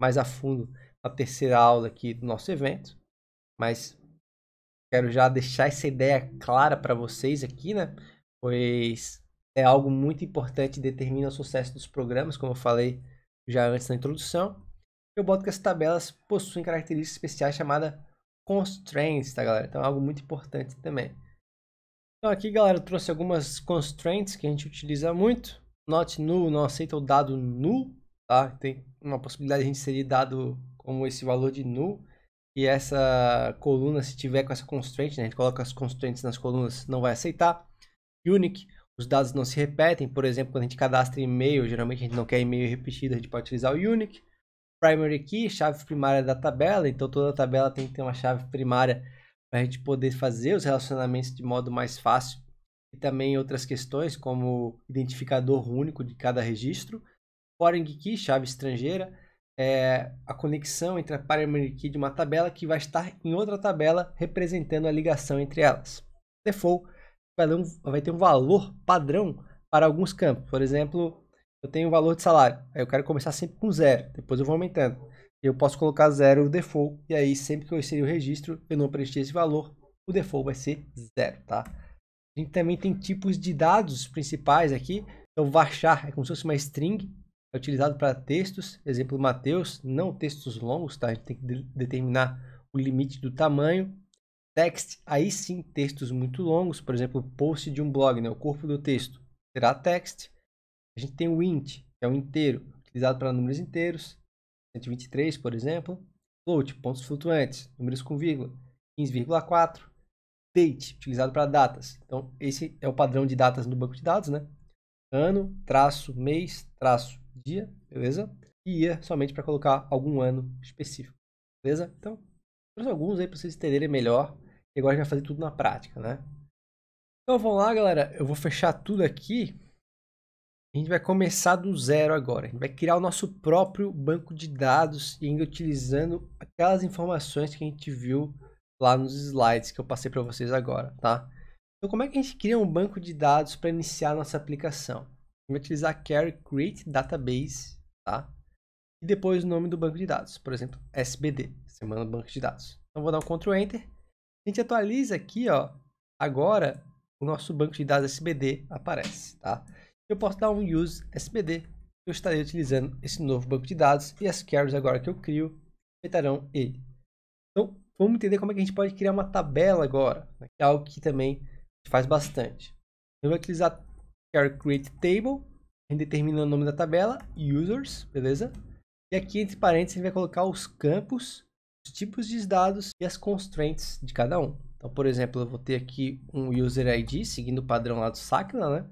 S1: mais a fundo a terceira aula aqui do nosso evento, mas quero já deixar essa ideia clara para vocês aqui, né? Pois é algo muito importante e determina o sucesso dos programas, como eu falei já antes na introdução. Eu boto que as tabelas possuem características especiais chamada constraints, tá galera? Então é algo muito importante também. Então aqui, galera, eu trouxe algumas constraints que a gente utiliza muito. Not null não aceita o dado null, tá? Tem uma possibilidade de a gente inserir dado como esse valor de null e essa coluna, se tiver com essa constraint, né, a gente coloca as constraints nas colunas, não vai aceitar. Unique, os dados não se repetem, por exemplo, quando a gente cadastra e-mail, geralmente a gente não quer e-mail repetido, a gente pode utilizar o unique. Primary key, chave primária da tabela, então toda tabela tem que ter uma chave primária para a gente poder fazer os relacionamentos de modo mais fácil. E também outras questões, como identificador único de cada registro. Foreign key, chave estrangeira, é, a conexão entre a primary key de uma tabela que vai estar em outra tabela representando a ligação entre elas. Default vai, um, vai ter um valor padrão para alguns campos. Por exemplo, eu tenho um valor de salário. Aí eu quero começar sempre com zero, depois eu vou aumentando. Eu posso colocar zero o default, e aí sempre que eu inserir o registro, eu não preencher esse valor, o default vai ser zero, tá? A gente também tem tipos de dados principais aqui. Então, varchar é como se fosse uma string, é utilizado para textos, exemplo Mateus, não textos longos, tá? A gente tem que de determinar o limite do tamanho. Text, aí sim, textos muito longos, por exemplo, post de um blog, né? O corpo do texto será text. A gente tem o int, que é o inteiro, utilizado para números inteiros, 123, por exemplo. Float, pontos flutuantes, números com vírgula, 15,4. Date, utilizado para datas. Então, esse é o padrão de datas no banco de dados, né? Ano, traço, mês, traço, dia, beleza? E somente para colocar algum ano específico, beleza? Então, trouxe alguns aí para vocês entenderem melhor. E agora a gente vai fazer tudo na prática, né? Então vamos lá, galera. Eu vou fechar tudo aqui. A gente vai começar do zero agora. A gente vai criar o nosso próprio banco de dados e ainda utilizando aquelas informações que a gente viu lá nos slides que eu passei para vocês agora, tá? Então como é que a gente cria um banco de dados para iniciar nossa aplicação? Vou utilizar care create database, tá? E depois o nome do banco de dados, por exemplo, SBD, Semana Banco de Dados. Então vou dar um Ctrl Enter. A gente atualiza aqui, ó. Agora o nosso banco de dados SBD aparece, tá? Eu posso dar um use SBD. Eu estarei utilizando esse novo banco de dados e as queries agora que eu crio afetarão ele. Então, vamos entender como é que a gente pode criar uma tabela agora, né, que é algo que também faz bastante. Eu vou utilizar char create table, a gente determina o nome da tabela, users, beleza? E aqui entre parênteses a gente vai colocar os campos, os tipos de dados e as constraints de cada um. Então, por exemplo, eu vou ter aqui um user ID, seguindo o padrão lá do Sacna, né?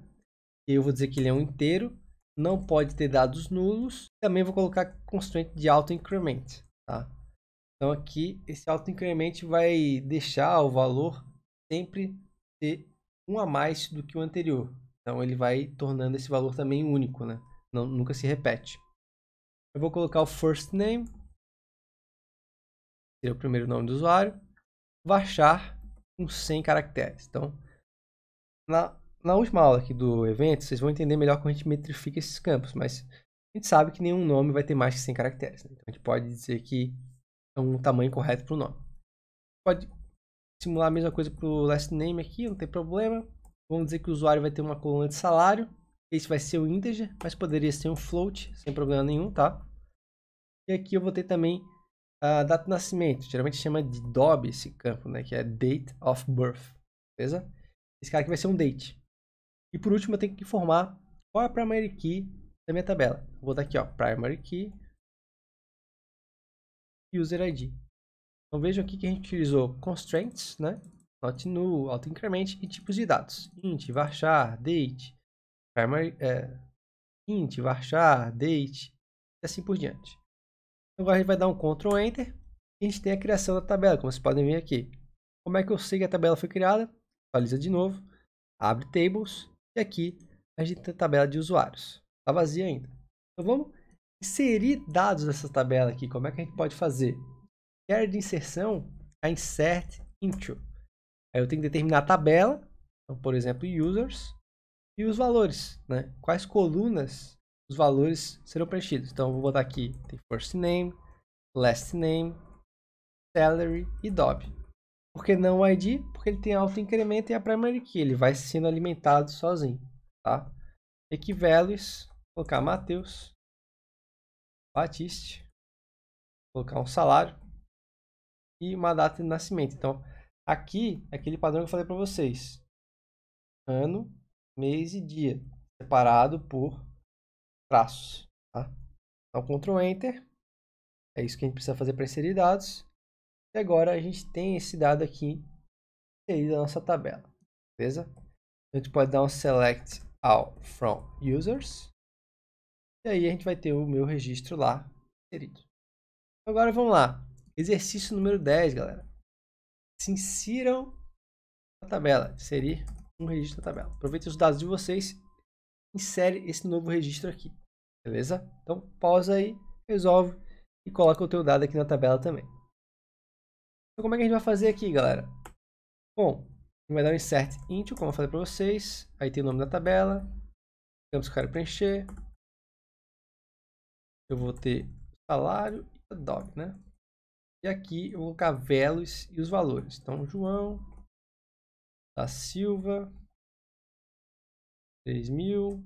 S1: E eu vou dizer que ele é um inteiro, não pode ter dados nulos. Também vou colocar constraint de auto increment, tá? Então aqui esse auto increment vai deixar o valor sempre ser um a mais do que o anterior. Então ele vai tornando esse valor também único, né? Não, nunca se repete. Eu vou colocar o first name, seria o primeiro nome do usuário, achar com 100 caracteres. Então, na, na última aula aqui do evento, vocês vão entender melhor como a gente metrifica esses campos, mas a gente sabe que nenhum nome vai ter mais que 100 caracteres. Né? Então, a gente pode dizer que é um tamanho correto para o nome. Pode simular a mesma coisa para o last name aqui, não tem problema. Vamos dizer que o usuário vai ter uma coluna de salário. Esse vai ser o integer, mas poderia ser um float, sem problema nenhum, tá? E aqui eu vou ter também a data de nascimento. Geralmente chama de DOB esse campo, né? Que é Date of Birth, beleza? Esse cara aqui vai ser um date. E por último eu tenho que informar qual é a primary key da minha tabela. Vou botar aqui, ó, primary key user ID. Então vejam aqui que a gente utilizou constraints, né? Note auto autoincrement e tipos de dados. Int, varchar, date, primary, é, int, varchar, date e assim por diante. Então, agora a gente vai dar um Ctrl Enter e a gente tem a criação da tabela, como vocês podem ver aqui. Como é que eu sei que a tabela foi criada? Atualiza de novo, abre Tables e aqui a gente tem a tabela de usuários. Está vazia ainda. Então vamos inserir dados nessa tabela aqui. Como é que a gente pode fazer? Quer de inserção, a insert into. Aí eu tenho que determinar a tabela, então, por exemplo, users, e os valores, né? Quais colunas os valores serão preenchidos. Então eu vou botar aqui, tem first name, last name, salary e dob. Por que não o ID? Porque ele tem alto incremento e a primary key, ele vai sendo alimentado sozinho, tá? values, colocar Matheus, Batiste, colocar um salário e uma data de nascimento. Então, Aqui, aquele padrão que eu falei para vocês. Ano, mês e dia, separado por traços. Tá? Então, Ctrl Enter. É isso que a gente precisa fazer para inserir dados. E agora a gente tem esse dado aqui inserido na nossa tabela. Beleza? A gente pode dar um select all from users. E aí a gente vai ter o meu registro lá inserido. Agora vamos lá. Exercício número 10, galera se insiram na tabela. Inserir um registro na tabela. Aproveite os dados de vocês, insere esse novo registro aqui. Beleza? Então pausa aí, resolve e coloca o teu dado aqui na tabela também. Então como é que a gente vai fazer aqui, galera? Bom, vai dar um insert int, como eu falei para vocês. Aí tem o nome da tabela. temos que preencher. Eu vou ter salário e a dog, né? E aqui eu vou colocar velos e os valores. Então, João da Silva, 3000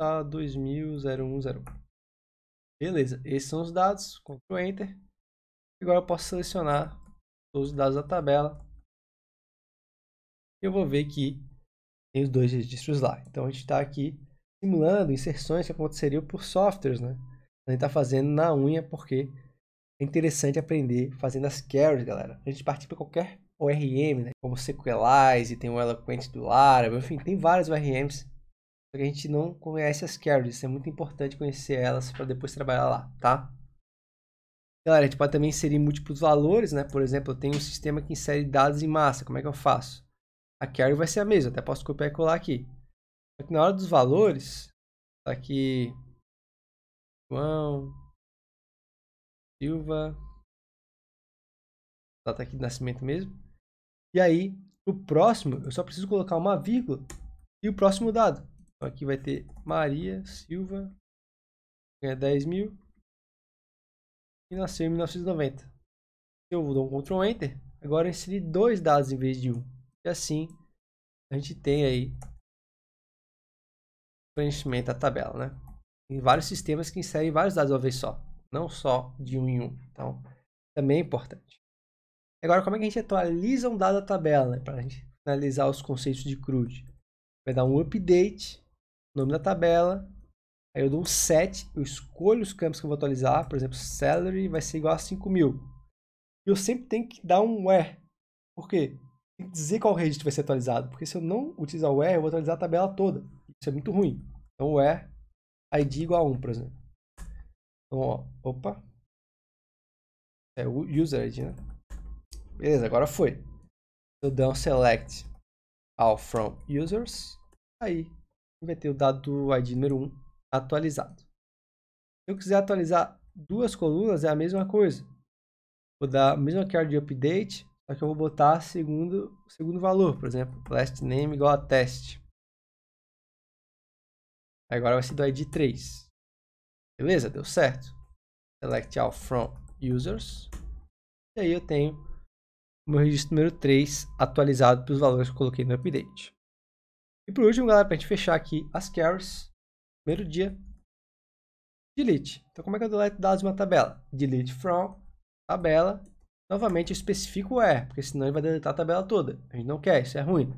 S1: a 200101. Beleza, esses são os dados. Ctrl Enter. Agora eu posso selecionar todos os dados da tabela. Eu vou ver que tem os dois registros lá. Então a gente está aqui simulando inserções que aconteceriam por softwares, né? A gente está fazendo na unha porque é interessante aprender fazendo as carries, galera. A gente parte para qualquer ORM, né? como Sequelize, tem o Eloquent do Laravel, enfim, tem várias ORMs. Só que a gente não conhece as carries, é muito importante conhecer elas para depois trabalhar lá, tá? Galera, a gente pode também inserir múltiplos valores, né? Por exemplo, eu tenho um sistema que insere dados em massa, como é que eu faço? A carry vai ser a mesma, até posso copiar e colar aqui. Só que na hora dos valores, tá aqui, João, Silva. Data aqui de nascimento mesmo. E aí, o próximo, eu só preciso colocar uma vírgula e o próximo dado. Então, aqui vai ter Maria Silva, ganha 10 mil. E nasceu em 1990. Eu dou um Ctrl Enter. Agora eu inseri dois dados em vez de um. E assim a gente tem aí preenchimento da tabela, né? Tem vários sistemas que inserem vários dados de uma vez só não só de um em um. Então, também é importante. Agora, como é que a gente atualiza um dado da tabela, né? para a gente finalizar os conceitos de CRUD? Vai dar um update, nome da tabela, aí eu dou um set, eu escolho os campos que eu vou atualizar, por exemplo, salary vai ser igual a 5000. E eu sempre tenho que dar um where. Por quê? Tem que dizer qual registro vai ser atualizado, porque se eu não utilizar o where, eu vou atualizar a tabela toda. Isso é muito ruim. Então, where id igual a 1, por exemplo. Então, ó, opa. É o user ID, né? Beleza, agora foi. Eu dou um select all from users. Aí, vai ter o dado do ID número 1 atualizado. Se eu quiser atualizar duas colunas, é a mesma coisa. Vou dar a mesma quer de update, só que eu vou botar segundo, segundo valor, por exemplo, last name igual a test. Agora vai ser do ID 3. Beleza? Deu certo. Select all from users. E aí eu tenho o meu registro número 3 atualizado para os valores que eu coloquei no update. E por último, galera, para a gente fechar aqui as carries, primeiro dia, delete. Então, como é que eu delete dados de uma tabela? Delete from, tabela, novamente eu especifico o é, porque senão ele vai deletar a tabela toda. A gente não quer, isso é ruim.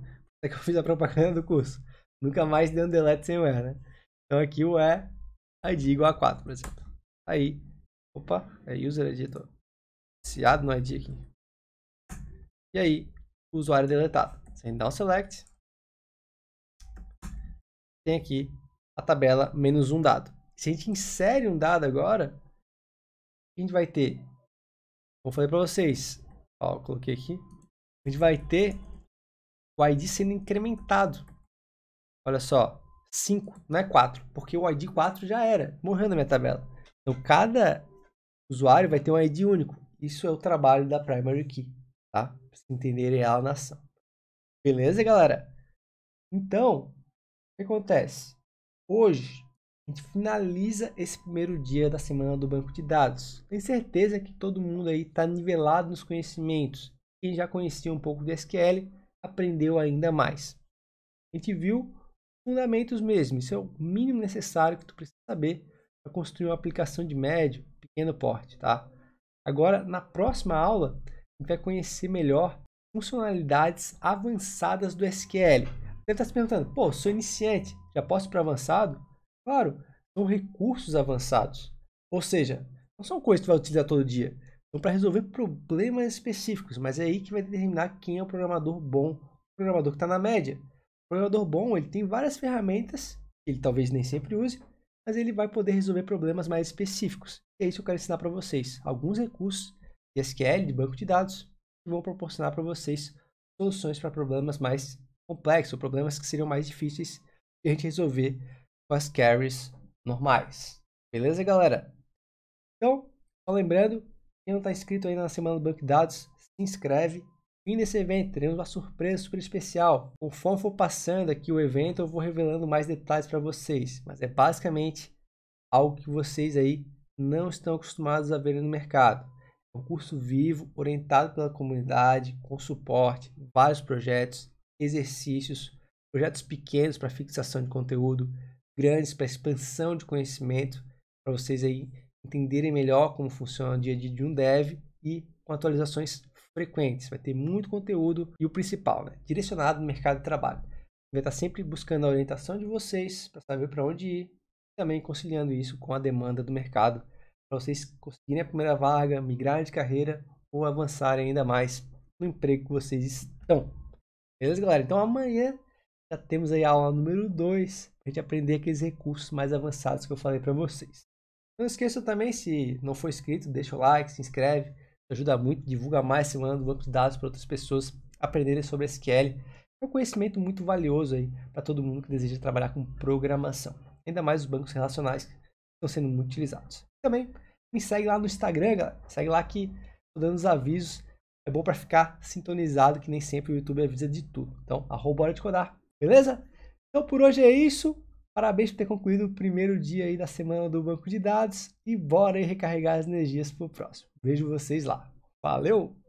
S1: É que eu fiz a propaganda do curso. Nunca mais deu um delete sem o é, né? Então aqui o é ID igual a 4, por exemplo. Aí, opa, é user ID, tô viciado no ID aqui. E aí, usuário é deletado. Sem dar um select, tem aqui a tabela menos um dado. Se a gente insere um dado agora, a gente vai ter, como eu falei para vocês, ó, coloquei aqui, a gente vai ter o ID sendo incrementado. Olha só, 5, não é 4, porque o ID 4 já era, morreu na minha tabela. Então cada usuário vai ter um ID único. Isso é o trabalho da primary key, tá? Pra vocês entenderem ela na ação. Beleza, galera? Então, o que acontece? Hoje, a gente finaliza esse primeiro dia da semana do banco de dados. Tenho certeza que todo mundo aí está nivelado nos conhecimentos. Quem já conhecia um pouco de SQL, aprendeu ainda mais. A gente viu fundamentos mesmo. Isso é o mínimo necessário que tu precisa saber para construir uma aplicação de médio, pequeno porte, tá? Agora, na próxima aula, a gente vai conhecer melhor funcionalidades avançadas do SQL. Você está se perguntando, pô, sou iniciante, já posso ir para avançado? Claro, são recursos avançados. Ou seja, não são coisas que tu vai utilizar todo dia. São então, para resolver problemas específicos, mas é aí que vai determinar quem é o programador bom, o programador que está na média programador bom, ele tem várias ferramentas, ele talvez nem sempre use, mas ele vai poder resolver problemas mais específicos. E é isso que eu quero ensinar para vocês. Alguns recursos de SQL, de banco de dados, que vão proporcionar para vocês soluções para problemas mais complexos, problemas que seriam mais difíceis de a gente resolver com as carries normais. Beleza, galera? Então, só lembrando, quem não está inscrito ainda na Semana do Banco de Dados, se inscreve, fim desse evento teremos uma surpresa super especial. Conforme for passando aqui o evento, eu vou revelando mais detalhes para vocês. Mas é basicamente algo que vocês aí não estão acostumados a ver no mercado. É um curso vivo, orientado pela comunidade, com suporte, vários projetos, exercícios, projetos pequenos para fixação de conteúdo, grandes para expansão de conhecimento, para vocês aí entenderem melhor como funciona o dia a dia de um dev e com atualizações frequentes, vai ter muito conteúdo e o principal, né, direcionado no mercado de trabalho. Vai estar tá sempre buscando a orientação de vocês para saber para onde ir, também conciliando isso com a demanda do mercado, para vocês conseguirem a primeira vaga, migrarem de carreira ou avançarem ainda mais no emprego que vocês estão. Beleza, galera? Então amanhã já temos aí a aula número 2, a gente aprender aqueles recursos mais avançados que eu falei para vocês. Não esqueça também, se não for inscrito, deixa o like, se inscreve, ajuda muito, divulga mais manda um banco de dados para outras pessoas aprenderem sobre SQL. É um conhecimento muito valioso aí para todo mundo que deseja trabalhar com programação. Ainda mais os bancos relacionais que estão sendo muito utilizados. Também me segue lá no Instagram, galera. Segue lá que estou dando os avisos. É bom para ficar sintonizado, que nem sempre o YouTube avisa de tudo. Então, arroba hora de codar, beleza? Então por hoje é isso. Parabéns por ter concluído o primeiro dia aí da semana do banco de dados e bora aí recarregar as energias para o próximo. Vejo vocês lá. Valeu!